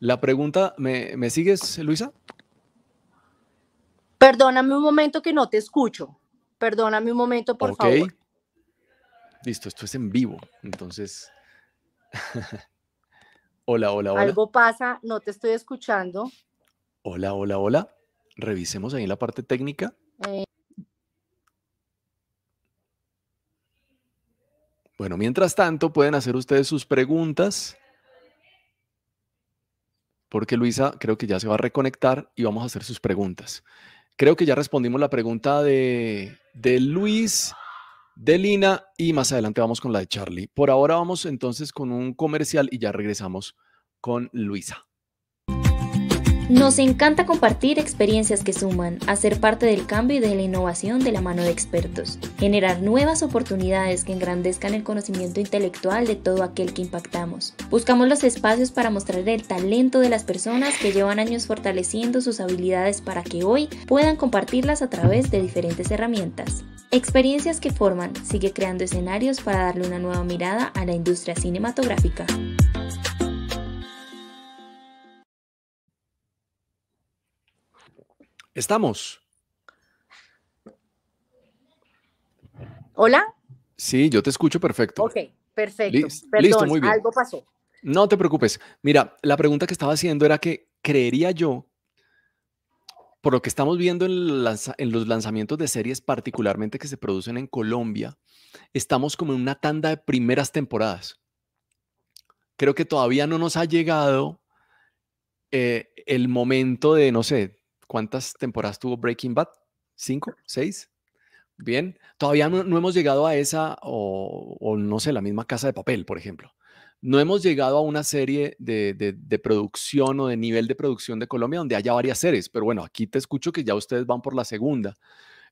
Speaker 1: La pregunta, ¿me, sigues, Luisa?
Speaker 2: Perdóname un momento que no te escucho. Perdóname un momento, por okay. favor.
Speaker 1: Listo, esto es en vivo, entonces Hola, hola, hola. Algo
Speaker 2: pasa, no te estoy escuchando.
Speaker 1: Hola, hola, hola. Revisemos ahí la parte técnica. Eh. Bueno, mientras tanto, pueden hacer ustedes sus preguntas. Porque Luisa creo que ya se va a reconectar y vamos a hacer sus preguntas. Creo que ya respondimos la pregunta de, de Luis de Lina y más adelante vamos con la de Charlie. Por ahora vamos entonces con un comercial y ya regresamos con Luisa.
Speaker 3: Nos encanta compartir experiencias que suman, hacer parte del cambio y de la innovación de la mano de expertos, generar nuevas oportunidades que engrandezcan el conocimiento intelectual de todo aquel que impactamos. Buscamos los espacios para mostrar el talento de las personas que llevan años fortaleciendo sus habilidades para que hoy puedan compartirlas a través de diferentes herramientas. Experiencias que forman sigue creando escenarios para darle una nueva mirada a la industria cinematográfica.
Speaker 1: Estamos. Hola. Sí, yo te escucho perfecto.
Speaker 2: Ok, perfecto. Perdón, algo pasó.
Speaker 1: No te preocupes. Mira, la pregunta que estaba haciendo era que creería yo, por lo que estamos viendo en, los lanzamientos de series particularmente que se producen en Colombia, estamos como en una tanda de primeras temporadas. Creo que todavía no nos ha llegado eh, el momento de, no sé, ¿Cuántas temporadas tuvo Breaking Bad? ¿Cinco? ¿Seis? Bien, todavía no, hemos llegado a esa, o, no sé, la misma casa de papel, por ejemplo. No hemos llegado a una serie de, producción o de nivel de producción de Colombia donde haya varias series, pero bueno, aquí te escucho que ya ustedes van por la segunda.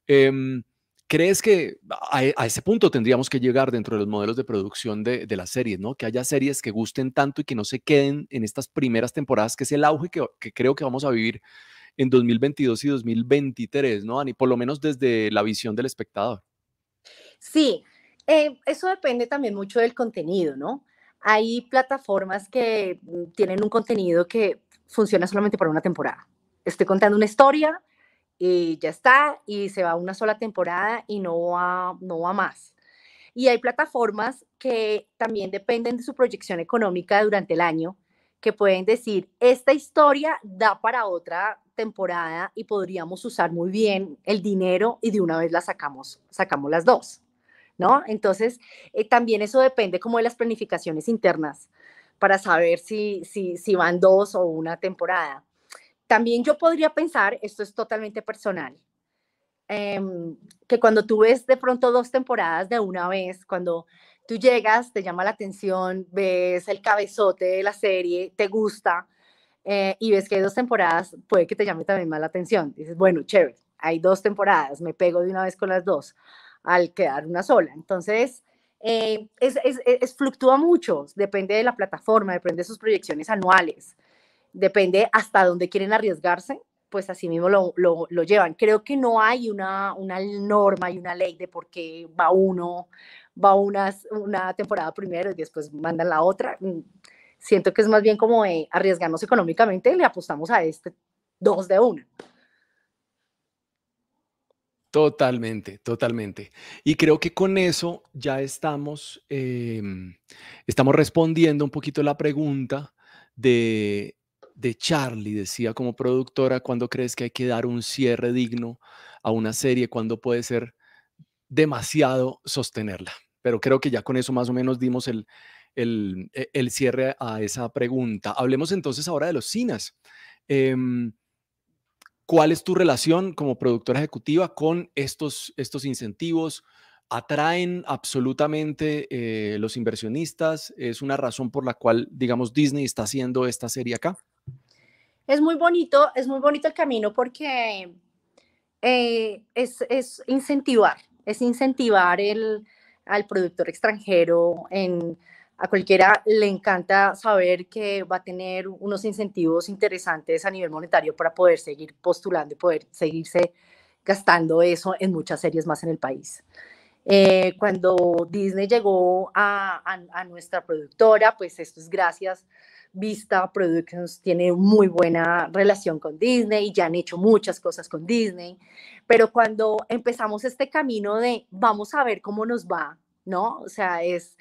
Speaker 1: Em, ¿Crees que a, ese punto tendríamos que llegar dentro de los modelos de producción de, las series, ¿no? Que haya series que gusten tanto y que no se queden en estas primeras temporadas, que es el auge que, que creo que vamos a vivir en 2022 y 2023, ¿no, Ani? Por lo menos desde la visión del espectador.
Speaker 2: Sí, eh, eso depende también mucho del contenido, ¿no? Hay plataformas que mm, tienen un contenido que funciona solamente para una temporada. Estoy contando una historia y ya está, y se va una sola temporada y no va, no va más. Y hay plataformas que también dependen de su proyección económica durante el año, que pueden decir, esta historia da para otra temporada y podríamos usar muy bien el dinero y de una vez la sacamos, sacamos las dos, ¿no? Entonces, eh, también eso depende como de las planificaciones internas para saber si, si, van dos o una temporada. También yo podría pensar, esto es totalmente personal, em, que cuando tú ves de pronto dos temporadas de una vez, cuando tú llegas, te llama la atención, ves el cabezote de la serie, te gusta, eh, y ves que hay dos temporadas, puede que te llame también más la atención. Dices, bueno, chévere, hay dos temporadas, me pego de una vez con las dos, al quedar una sola. Entonces, eh, es, es, fluctúa mucho, depende de la plataforma, depende de sus proyecciones anuales, depende hasta dónde quieren arriesgarse, pues así mismo lo, lo, lo llevan. Creo que no hay una, una, norma y una ley de por qué va uno, va unas, una temporada primero y después mandan la otra. Siento que es más bien como eh, arriesgarnos económicamente y le apostamos a este dos de una.
Speaker 1: Totalmente, totalmente. Y creo que con eso ya estamos, em, estamos respondiendo un poquito la pregunta de, de Charlie, decía como productora, ¿cuándo crees que hay que dar un cierre digno a una serie? cuando puede ser demasiado sostenerla? Pero creo que ya con eso más o menos dimos el, e, el, cierre a esa pregunta. Hablemos entonces ahora de los CINAS. Em, ¿Cuál es tu relación como productora ejecutiva con estos, estos incentivos? ¿Atraen absolutamente eh, los inversionistas? ¿Es una razón por la cual, digamos, Disney está haciendo esta serie acá?
Speaker 2: Es muy bonito, es muy bonito el camino porque eh, es, incentivar, es incentivar al productor extranjero en a cualquiera le encanta saber que va a tener unos incentivos interesantes a nivel monetario para poder seguir postulando y poder seguirse gastando eso en muchas series más en el país. Eh, cuando Disney llegó a, nuestra productora, pues esto es gracias. Vista Productions tiene muy buena relación con Disney, y ya han hecho muchas cosas con Disney, pero cuando empezamos este camino de vamos a ver cómo nos va, ¿no? O sea, es,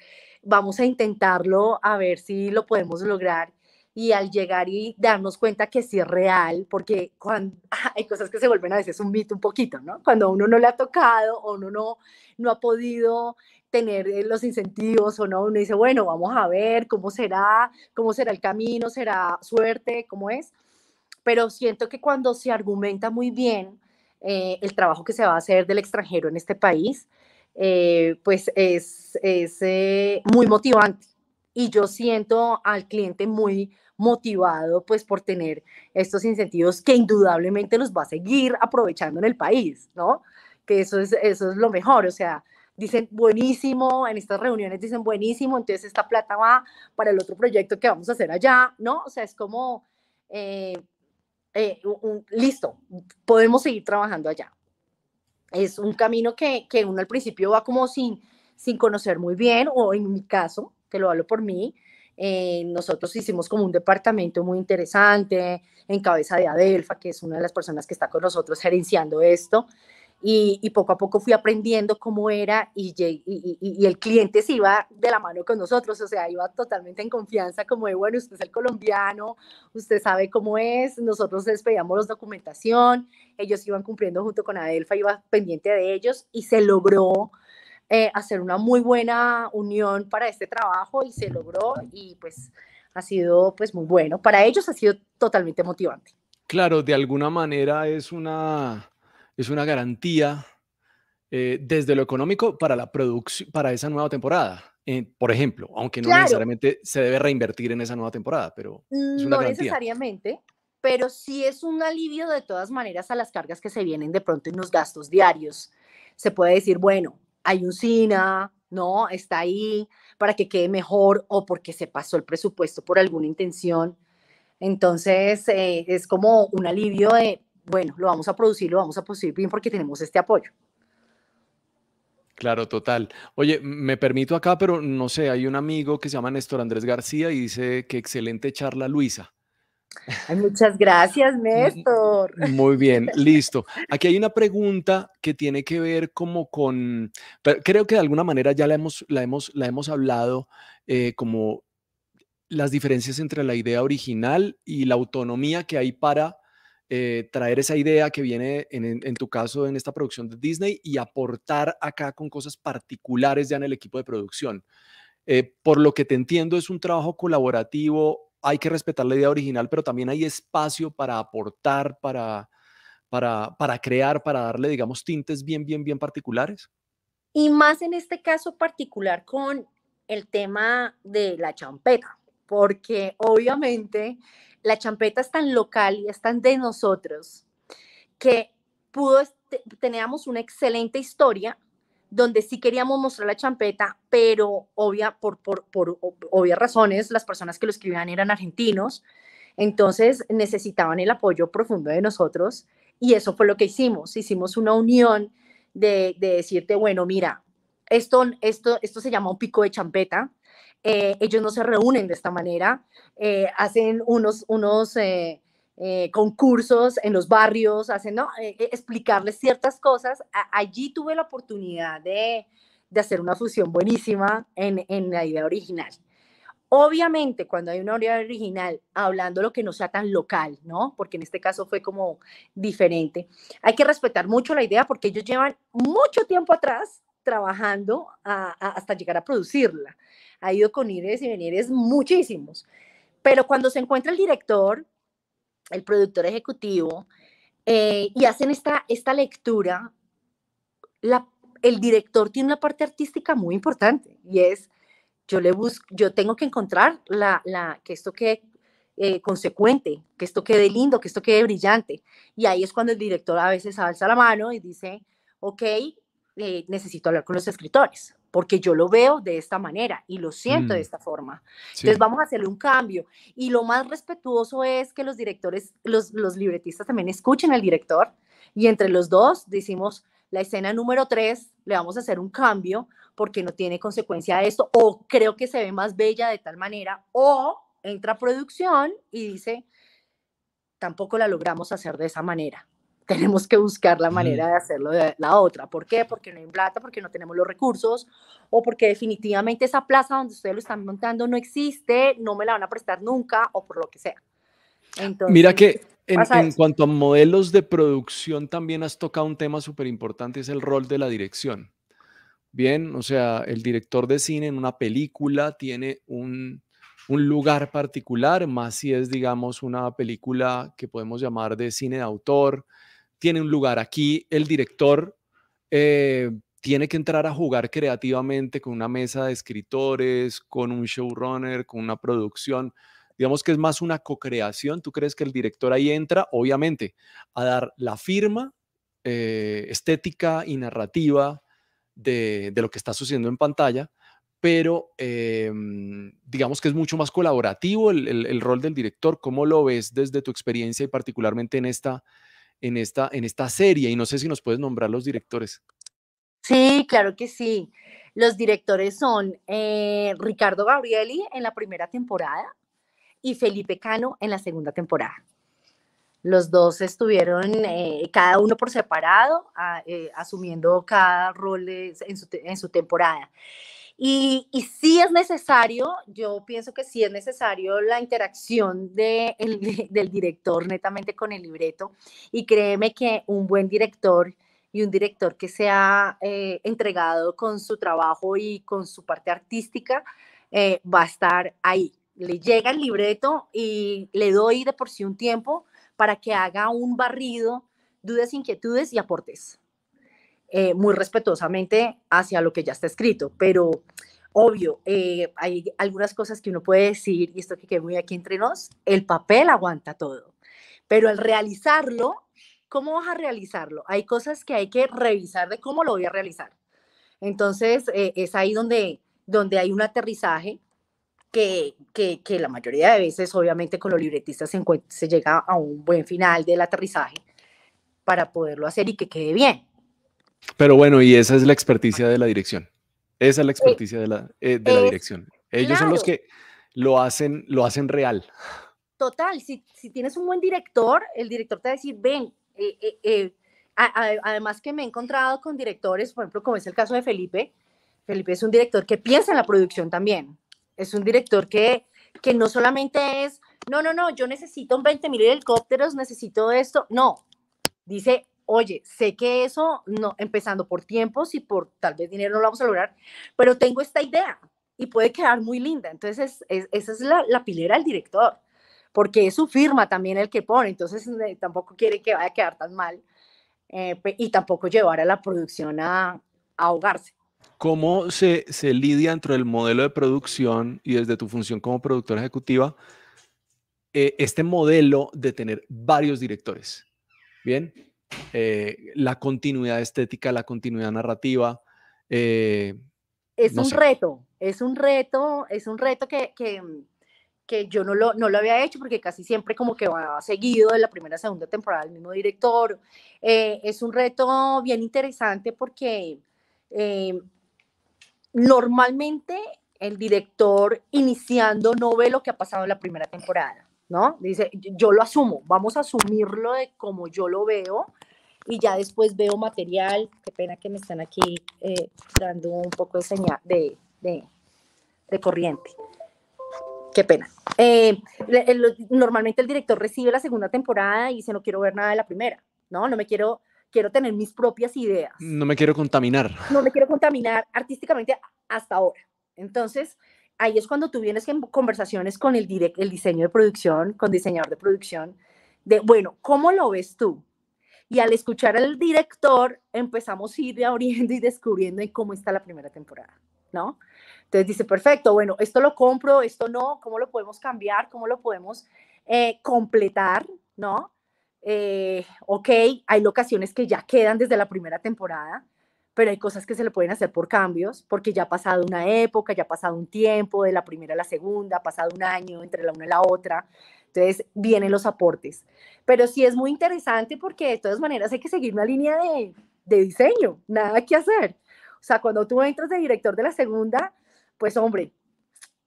Speaker 2: vamos a intentarlo a ver si lo podemos lograr y al llegar y darnos cuenta que sí es real, porque cuando, ah, hay cosas que se vuelven a veces un mito un poquito, ¿no? Cuando a uno no le ha tocado o uno no, no ha podido tener eh, los incentivos o no, uno dice, bueno, vamos a ver cómo será, cómo será el camino, será suerte, cómo es. Pero siento que cuando se argumenta muy bien eh, el trabajo que se va a hacer del extranjero en este país, eh, pues es, es eh, muy motivante. Y yo siento al cliente muy motivado pues por tener estos incentivos que indudablemente los va a seguir aprovechando en el país, ¿no? Que eso es, eso es lo mejor, o sea, dicen buenísimo, en estas reuniones dicen buenísimo, entonces esta plata va para el otro proyecto que vamos a hacer allá, ¿no? O sea, es como, eh, listo, podemos seguir trabajando allá es un camino que, que uno al principio va como sin, sin conocer muy bien, o en mi caso, que lo hablo por mí, eh, nosotros hicimos como un departamento muy interesante en cabeza de Adelfa, que es una de las personas que está con nosotros gerenciando esto. Y, poco a poco fui aprendiendo cómo era y, el cliente se iba de la mano con nosotros, o sea, iba totalmente en confianza, como de, bueno, usted es el colombiano, usted sabe cómo es, nosotros les pedíamos documentación, ellos iban cumpliendo junto con Adelfa, iba pendiente de ellos y se logró eh, hacer una muy buena unión para este trabajo y se logró y pues ha sido pues muy bueno, para ellos ha sido totalmente motivante.
Speaker 1: Claro, de alguna manera es una es una garantía eh, desde lo económico para, la para esa nueva temporada. Eh, por ejemplo, aunque no necesariamente se debe reinvertir en esa nueva temporada, pero
Speaker 2: no necesariamente, pero sí es un alivio de todas maneras a las cargas que se vienen de pronto en los gastos diarios. Se puede decir, bueno, hay un SINA, no, está ahí para que quede mejor o porque se pasó el presupuesto por alguna intención. Entonces, eh, es como un alivio de bueno, lo vamos a producir, lo vamos a producir bien porque tenemos este apoyo.
Speaker 1: Claro, total. Oye, me permito acá, pero no sé, hay un amigo que se llama Néstor Andrés García y dice que excelente charla, Luisa.
Speaker 2: muchas gracias, Néstor.
Speaker 1: Muy bien, listo. Aquí hay una pregunta que tiene que ver como con, creo que de alguna manera ya la hemos, la hemos, la hemos hablado eh, como las diferencias entre la idea original y la autonomía que hay para eh, traer esa idea que viene en, tu caso en esta producción de Disney y aportar acá con cosas particulares ya en el equipo de producción. Eh, por lo que te entiendo, es un trabajo colaborativo, hay que respetar la idea original, pero también hay espacio para aportar, para, para, para crear, para darle, digamos, tintes bien, bien, bien particulares.
Speaker 2: Y más en este caso particular con el tema de la champeta porque obviamente la champeta es tan local y es tan de nosotros que teníamos una excelente historia donde sí queríamos mostrar la champeta, pero obvia, por, por, obvias razones, las personas que lo escribían eran argentinos, entonces necesitaban el apoyo profundo de nosotros y eso fue lo que hicimos, hicimos una unión de, de decirte, bueno, mira, esto, esto, esto se llama un pico de champeta, eh, ellos no se reúnen de esta manera, eh, hacen unos, unos eh, concursos en los barrios, hacen ¿no? explicarles ciertas cosas. allí tuve la oportunidad de, de hacer una fusión buenísima en, en, la idea original. Obviamente, cuando hay una idea original, hablando lo que no sea tan local, ¿no? Porque en este caso fue como diferente. Hay que respetar mucho la idea porque ellos llevan mucho tiempo atrás trabajando hasta llegar a producirla. Ha ido con ires y venires muchísimos. Pero cuando se encuentra el director, el productor ejecutivo, eh, y hacen esta, esta lectura, la, el director tiene una parte artística muy importante y es, yo, le busco, yo tengo que encontrar la, que esto quede eh, consecuente, que esto quede lindo, que esto quede brillante. Y ahí es cuando el director a veces alza la mano y dice, ok, eh, necesito hablar con los escritores, porque yo lo veo de esta manera y lo siento de mm. esta forma. Entonces vamos a hacerle un cambio. Y lo más respetuoso es que los directores, los, libretistas también escuchen al director y entre los dos decimos, la escena número tres le vamos a hacer un cambio porque no tiene consecuencia a esto, o creo que se ve más bella de tal manera, o entra producción y dice, tampoco la logramos hacer de esa manera tenemos que buscar la manera de hacerlo de la otra. ¿Por qué? Porque no hay plata, porque no tenemos los recursos o porque definitivamente esa plaza donde ustedes lo están montando no existe, no me la van a prestar nunca o por lo que sea. Mira que en,
Speaker 1: cuanto a modelos de producción también has tocado un tema súper importante, es el rol de la dirección. Bien, o sea, el director de cine en una película tiene un, un lugar particular, más si es, digamos, una película que podemos llamar de cine de autor, tiene un lugar. Aquí el director eh, tiene que entrar a jugar creativamente con una mesa de escritores, con un showrunner, con una producción. Digamos que es más una co-creación. ¿Tú crees que el director ahí entra, obviamente, a dar la firma eh, estética y narrativa de, lo que está sucediendo en pantalla? Pero em, digamos que es mucho más colaborativo el, el rol del director. ¿Cómo lo ves desde tu experiencia y particularmente en esta en esta, en esta serie. Y no sé si nos puedes nombrar los directores.
Speaker 2: Sí, claro que sí. Los directores son eh, Ricardo Gabrieli en la primera temporada y Felipe Cano en la segunda temporada. Los dos estuvieron eh, cada uno por separado, ah, eh, asumiendo cada rol en su, en su temporada. Y, y sí es necesario, yo pienso que sí es necesario la interacción del director netamente con el libreto. Y créeme que un buen director y un director que sea eh, entregado con su trabajo y con su parte artística eh, va a estar ahí. Le llega el libreto y le doy de por sí un tiempo para que haga un barrido, dudas, inquietudes y aportes. Eh, muy respetuosamente hacia lo que ya está escrito, pero obvio, eh, hay algunas cosas que uno puede decir, y esto que quede muy aquí entre nos, el papel aguanta todo, pero al realizarlo, ¿cómo vas a realizarlo? Hay cosas que hay que revisar de cómo lo voy a realizar. Entonces, eh, es ahí donde, donde hay un aterrizaje que, que, que, la mayoría de veces, obviamente, con los libretistas se, se llega a un buen final del aterrizaje para poderlo hacer y que quede bien.
Speaker 1: Pero bueno, y esa es la experticia de la dirección. Esa es la experticia de la, eh, de la eh, dirección. Ellos son los que lo hacen, lo hacen real.
Speaker 2: Total, si, si, tienes un buen director, el director te va a decir, ven, eh, además que me he encontrado con directores, por ejemplo, como es el caso de Felipe, Felipe es un director que piensa en la producción también, es un director que, que no solamente es, no, no, no, yo necesito 20 mil helicópteros, necesito esto, no, dice, oye, sé que eso, no, empezando por tiempos y por tal vez dinero no lo vamos a lograr, pero tengo esta idea y puede quedar muy linda. Entonces, esa es la, pilera del director, porque es su firma también el que pone, entonces eh, tampoco quiere que vaya a quedar tan mal eh, y tampoco llevar a la producción a, ahogarse.
Speaker 1: ¿Cómo se, lidia entre el modelo de producción y desde tu función como productora ejecutiva eh, este modelo de tener varios directores? Bien, eh, la continuidad estética, la continuidad narrativa. Eh, es un
Speaker 2: reto, es un reto, es un reto que, yo no lo, había hecho porque casi siempre como que va seguido de la primera, segunda temporada el mismo director. Eh, es un reto bien interesante porque normalmente el director iniciando no ve lo que ha pasado en la primera temporada. ¿no? Dice, yo lo asumo, vamos a asumirlo de como yo lo veo y ya después veo material, qué pena que me están aquí eh, dando un poco de señal, de, de, corriente. Qué pena. Eh, normalmente el director recibe la segunda temporada y dice, no quiero ver nada de la primera, ¿no? No me quiero, quiero tener mis propias ideas.
Speaker 1: No me quiero contaminar.
Speaker 2: No me quiero contaminar artísticamente hasta ahora. Entonces, ahí es cuando tú vienes en conversaciones con el, diseño de producción, con diseñador de producción, de, bueno, ¿cómo lo ves tú? Y al escuchar al director, empezamos a ir abriendo y descubriendo cómo está la primera temporada, ¿no? Entonces dice, perfecto, bueno, esto lo compro, esto no, ¿cómo lo podemos cambiar? ¿Cómo lo podemos eh, completar? ¿No? Eh, ok, hay locaciones que ya quedan desde la primera temporada, pero hay cosas que se le pueden hacer por cambios, porque ya ha pasado una época, ya ha pasado un tiempo, de la primera a la segunda, ha pasado un año entre la una y la otra. Entonces vienen los aportes. Pero sí es muy interesante porque de todas maneras hay que seguir una línea de, diseño, nada que hacer. O sea, cuando tú entras de director de la segunda, pues hombre,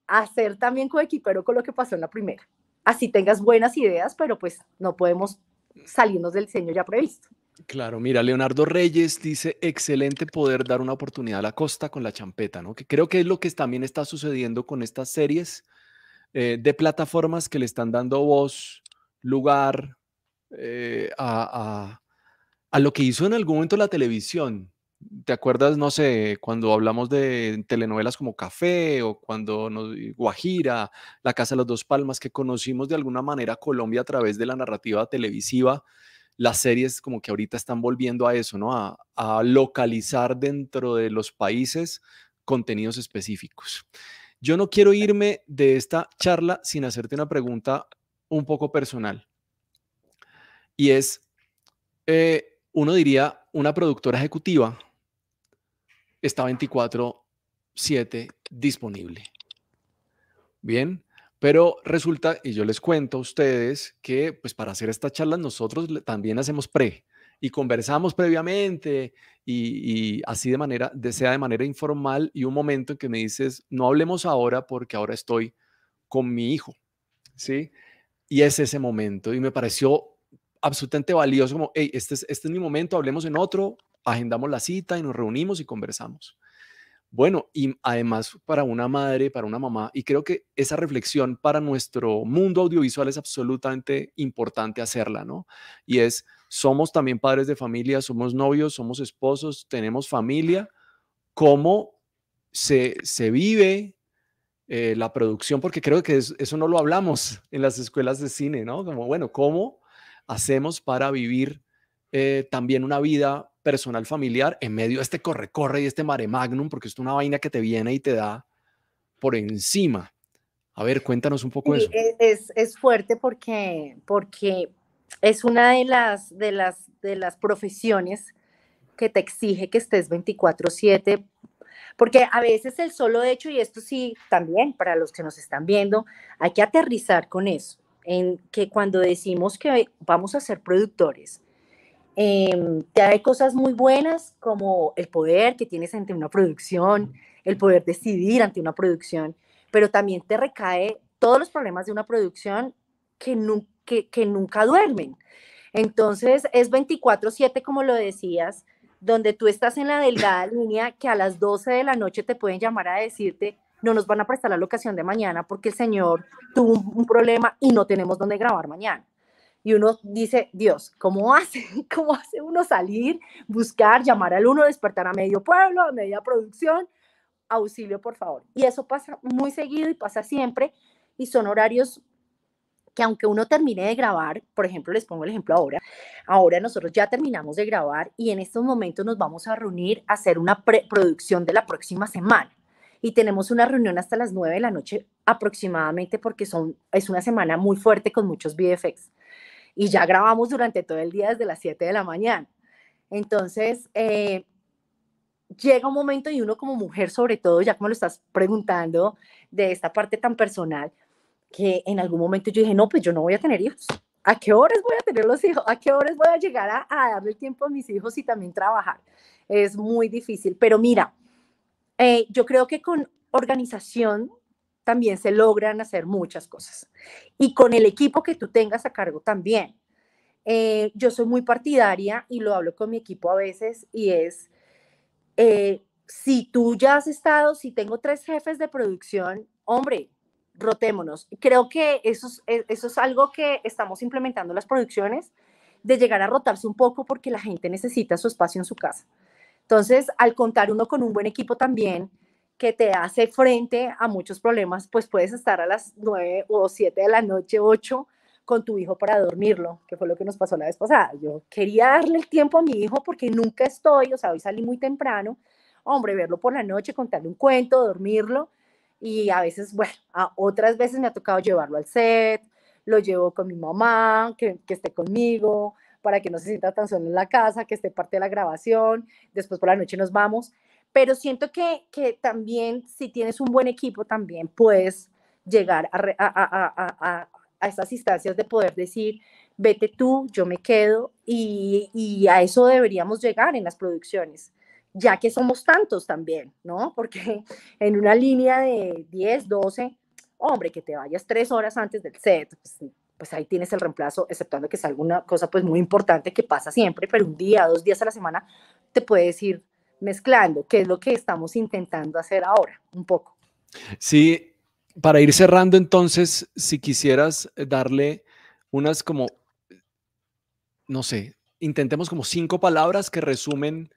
Speaker 2: hacer también coequipero con lo que pasó en la primera. Así tengas buenas ideas, pero pues no podemos salirnos del diseño ya previsto.
Speaker 1: Claro, mira, Leonardo Reyes dice, excelente poder dar una oportunidad a la costa con la champeta, ¿no? Que creo que es lo que también está sucediendo con estas series eh, de plataformas que le están dando voz, lugar eh, a, lo que hizo en algún momento la televisión. ¿Te acuerdas, no sé, cuando hablamos de telenovelas como Café o cuando Guajira, La Casa de las Dos Palmas, que conocimos de alguna manera Colombia a través de la narrativa televisiva las series como que ahorita están volviendo a eso, ¿no? A, localizar dentro de los países contenidos específicos. Yo no quiero irme de esta charla sin hacerte una pregunta un poco personal. Y es, eh, uno diría, una productora ejecutiva está 24/7 disponible. Bien, pero resulta, y yo les cuento a ustedes, que pues para hacer estas charla nosotros también hacemos pre y conversamos previamente y, así de manera, desea de manera informal y un momento en que me dices, no hablemos ahora porque ahora estoy con mi hijo, ¿sí? Y es ese momento y me pareció absolutamente valioso como, hey, este es, este es mi momento, hablemos en otro, agendamos la cita y nos reunimos y conversamos. Bueno, y además para una madre, para una mamá, y creo que esa reflexión para nuestro mundo audiovisual es absolutamente importante hacerla, ¿no? Y es, somos también padres de familia, somos novios, somos esposos, tenemos familia, ¿cómo se, vive eh, la producción? Porque creo que eso no lo hablamos en las escuelas de cine, ¿no? Como, bueno, ¿cómo hacemos para vivir eh, también una vida personal familiar en medio de este corre-corre y este mare magnum, porque es una vaina que te viene y te da por encima. A ver, cuéntanos un poco eso.
Speaker 2: E, es, fuerte porque, porque es una de las, de, las, de las profesiones que te exige que estés 24/7, porque a veces el solo hecho, y esto sí también para los que nos están viendo, hay que aterrizar con eso, en que cuando decimos que vamos a ser productores, te em, trae cosas muy buenas como el poder que tienes ante una producción, el poder decidir ante una producción, pero también te recae todos los problemas de una producción que, nunca duermen. Entonces es 24/7, como lo decías, donde tú estás en la delgada línea que a las 12 de la noche te pueden llamar a decirte, no nos van a prestar la locación de mañana porque el señor tuvo un, un problema y no tenemos dónde grabar mañana y uno dice, Dios, ¿cómo hace? ¿Cómo hace uno salir, buscar, llamar al uno, despertar a medio pueblo, a media producción? Auxilio, por favor. Y eso pasa muy seguido y pasa siempre. Y son horarios que aunque uno termine de grabar, por ejemplo, les pongo el ejemplo ahora, ahora nosotros ya terminamos de grabar y en estos momentos nos vamos a reunir a hacer una preproducción de la próxima semana. Y tenemos una reunión hasta las 9 de la noche aproximadamente porque son, es una semana muy fuerte con muchos VFX y ya grabamos durante todo el día desde las 7 de la mañana. Entonces, eh, llega un momento y uno como mujer, sobre todo, ya como lo estás preguntando de esta parte tan personal, que en algún momento yo dije, no, pues yo no voy a tener hijos. ¿A qué horas voy a tener los hijos? ¿A qué horas voy a llegar a, darle tiempo a mis hijos y también trabajar? Es muy difícil, pero mira, eh, yo creo que con organización también se logran hacer muchas cosas. Y con el equipo que tú tengas a cargo también. Eh, yo soy muy partidaria y lo hablo con mi equipo a veces y es, eh, si tú ya has estado, si tengo tres jefes de producción, hombre, rotémonos. Creo que eso es, eh, eso es algo que estamos implementando las producciones, de llegar a rotarse un poco porque la gente necesita su espacio en su casa. Entonces, al contar uno con un buen equipo también, que te hace frente a muchos problemas, pues puedes estar a las 9 o 7 de la noche, 8, con tu hijo para dormirlo, que fue lo que nos pasó la vez pasada. Yo quería darle el tiempo a mi hijo porque nunca estoy, o sea, hoy salí muy temprano, hombre, verlo por la noche, contarle un cuento, dormirlo, y a veces, bueno, a otras veces me ha tocado llevarlo al set, lo llevo con mi mamá, que, que, esté conmigo, para que no se sienta tan solo en la casa, que esté parte de la grabación, después por la noche nos vamos, pero siento que, también si tienes un buen equipo, también puedes llegar a, a, instancias de poder decir, vete tú, yo me quedo, y, a eso deberíamos llegar en las producciones ya que somos tantos también, ¿no? Porque en una línea de 10, 12, hombre, que te vayas tres horas antes del set, pues, pues ahí tienes el reemplazo, exceptuando que es alguna cosa pues muy importante que pasa siempre, pero un día, dos días a la semana, te puedes ir mezclando, que es lo que estamos intentando hacer ahora, un poco.
Speaker 1: Sí, para ir cerrando entonces, si quisieras darle unas como, no sé, intentemos como cinco palabras que resumen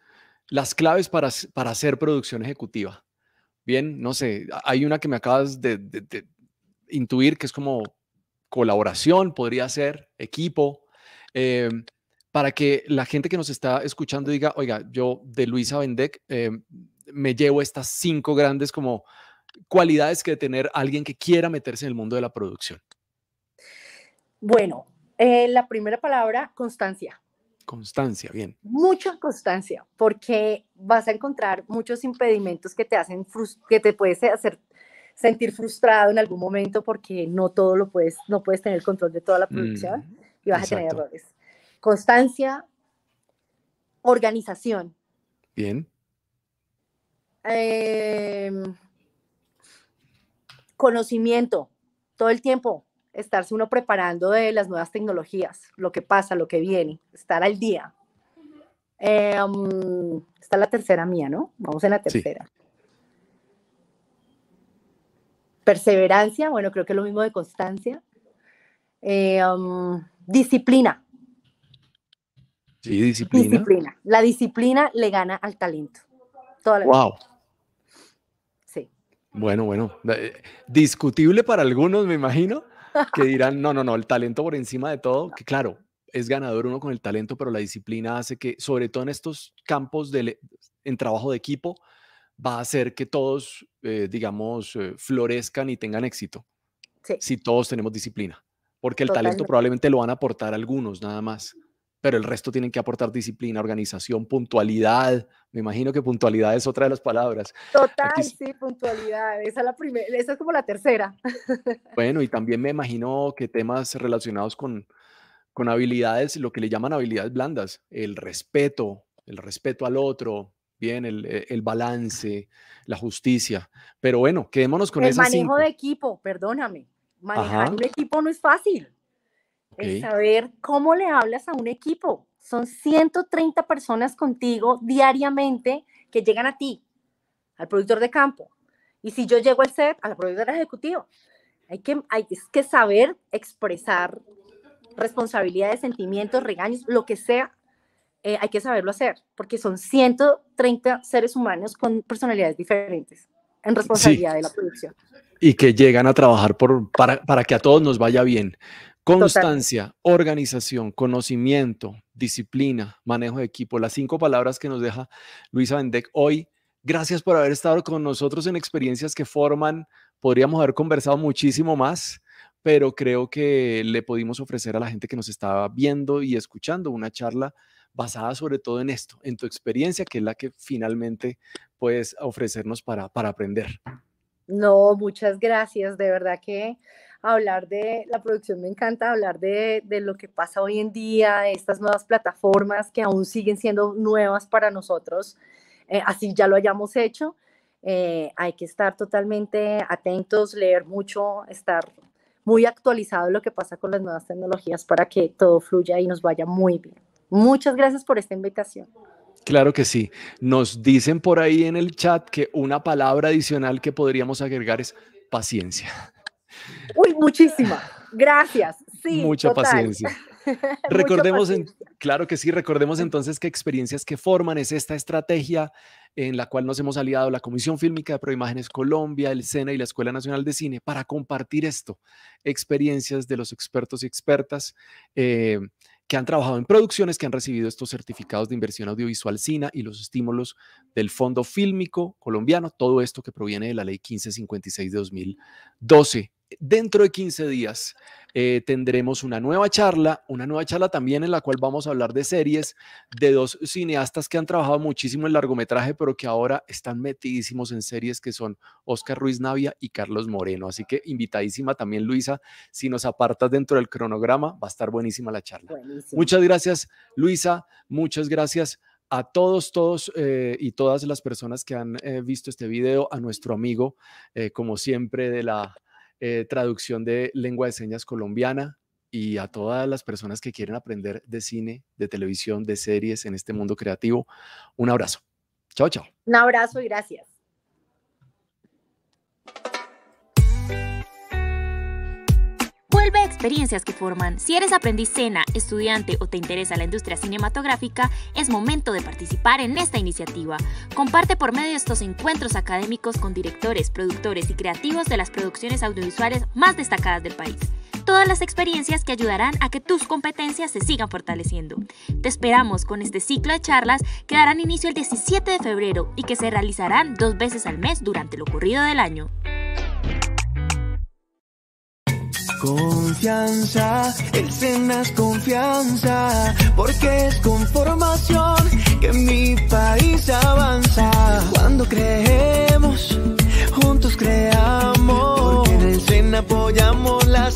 Speaker 1: las claves para, para hacer producción ejecutiva. Bien, no sé, hay una que me acabas de, intuir que es como colaboración, podría ser equipo. Eh, para que la gente que nos está escuchando diga, oiga, yo de Luisa Vendec eh, me llevo estas cinco grandes como cualidades que tener alguien que quiera meterse en el mundo de la producción?
Speaker 2: Bueno, eh, la primera palabra, constancia.
Speaker 1: Constancia, bien.
Speaker 2: Mucha constancia, porque vas a encontrar muchos impedimentos que te hacen, que te puedes hacer sentir frustrado en algún momento porque no todo lo puedes, no puedes tener el control de toda la producción mm, y vas a tener errores. Constancia, organización. Bien. Em, conocimiento, todo el tiempo estarse uno preparando de las nuevas tecnologías, lo que pasa, lo que viene, estar al día. Eh, está la tercera mía, ¿no? Vamos en la tercera. Perseverancia, bueno, creo que es lo mismo de constancia. Em, disciplina.
Speaker 1: Sí, disciplina.
Speaker 2: La disciplina le gana al talento. wow. Sí.
Speaker 1: Bueno, bueno. Eh, discutible para algunos, me imagino, que dirán, no, no, no, el talento por encima de todo, que claro, es ganador uno con el talento, pero la disciplina hace que, sobre todo en estos campos de, en trabajo de equipo, va a hacer que todos, eh, digamos, eh, florezcan y tengan éxito. Sí. Si todos tenemos disciplina, porque el talento probablemente lo van a aportar algunos nada más pero el resto tienen que aportar disciplina, organización, puntualidad. Me imagino que puntualidad es otra de las palabras.
Speaker 2: Total, sí, puntualidad. Esa es, la es como la tercera.
Speaker 1: Bueno, y también me imagino que temas relacionados con, con habilidades, lo que le llaman habilidades blandas, el respeto, el respeto al otro, bien, el, e, balance, la justicia. Pero bueno, quedémonos con eso. El manejo
Speaker 2: de equipo, perdóname. Manejar un equipo no es fácil. Es saber cómo le hablas a un equipo. Son 130 personas contigo diariamente que llegan a ti, al productor de campo. Y si yo llego al set, al productor ejecutivo hay que, hay que saber expresar responsabilidades, sentimientos, regaños, lo que sea, eh, hay que saberlo hacer, porque son 130 seres humanos con personalidades diferentes en responsabilidad de la producción.
Speaker 1: Y que llegan a trabajar por, para que a todos nos vaya bien. Constancia, organización, conocimiento, disciplina, manejo de equipo, las cinco palabras que nos deja Luisa Vendek hoy. Gracias por haber estado con nosotros en experiencias que forman. Podríamos haber conversado muchísimo más, pero creo que le pudimos ofrecer a la gente que nos estaba viendo y escuchando una charla basada sobre todo en esto, en tu experiencia, que es la que finalmente puedes ofrecernos para, para aprender.
Speaker 2: No, muchas gracias, de verdad que hablar de la producción, me encanta hablar de, de, lo que pasa hoy en día, de estas nuevas plataformas que aún siguen siendo nuevas para nosotros, eh, así ya lo hayamos hecho. Eh, hay que estar totalmente atentos, leer mucho, estar muy actualizado en lo que pasa con las nuevas tecnologías para que todo fluya y nos vaya muy bien. Muchas gracias por esta invitación.
Speaker 1: Claro que sí. Nos dicen por ahí en el chat que una palabra adicional que podríamos agregar es paciencia.
Speaker 2: Uy, muchísimas! Gracias. Sí, Mucha paciencia. recordemos,
Speaker 1: claro que sí, recordemos entonces que Experiencias que Forman es esta estrategia en la cual nos hemos aliado la Comisión Fílmica de Proimágenes Colombia, el SENA y la Escuela Nacional de Cine para compartir esto, experiencias de los expertos y expertas. Eh, que han trabajado en producciones, que han recibido estos certificados de inversión audiovisual SINA y los estímulos del Fondo Fílmico Colombiano, todo esto que proviene de la Ley 1556 de 2012 dentro de 15 días eh, tendremos una nueva charla, una nueva charla también en la cual vamos a hablar de series de dos cineastas que han trabajado muchísimo en largometraje, pero que ahora están metidísimos en series que son Oscar Ruiz Navia y Carlos Moreno. Así que invitadísima también, Luisa, si nos apartas dentro del cronograma, va a estar buenísima la charla.
Speaker 2: Muchas gracias,
Speaker 1: Luisa, muchas gracias a todos, todos eh, y todas las personas que han eh, visto este video, a nuestro amigo, como siempre, de la eh, traducción de lengua de señas colombiana y a todas las personas que quieren aprender de cine, de televisión, de series en este mundo creativo. Un abrazo. Chao, chao.
Speaker 3: Un abrazo y gracias. Vuelve experiencias que forman. Si eres aprendiz estudiante o te interesa la industria cinematográfica, es momento de participar en esta iniciativa. Comparte por medio de estos encuentros académicos con directores, productores y creativos de las producciones audiovisuales más destacadas del país todas las experiencias que ayudarán a que tus competencias se sigan fortaleciendo. Te esperamos con este ciclo de charlas que darán inicio el 17 de febrero y que se realizarán dos veces al mes durante lo ocurrido del año.
Speaker 1: confianza, el SENA es confianza, porque es conformación formación que mi país
Speaker 2: avanza. Cuando creemos, juntos creamos, porque en el SENA apoyamos las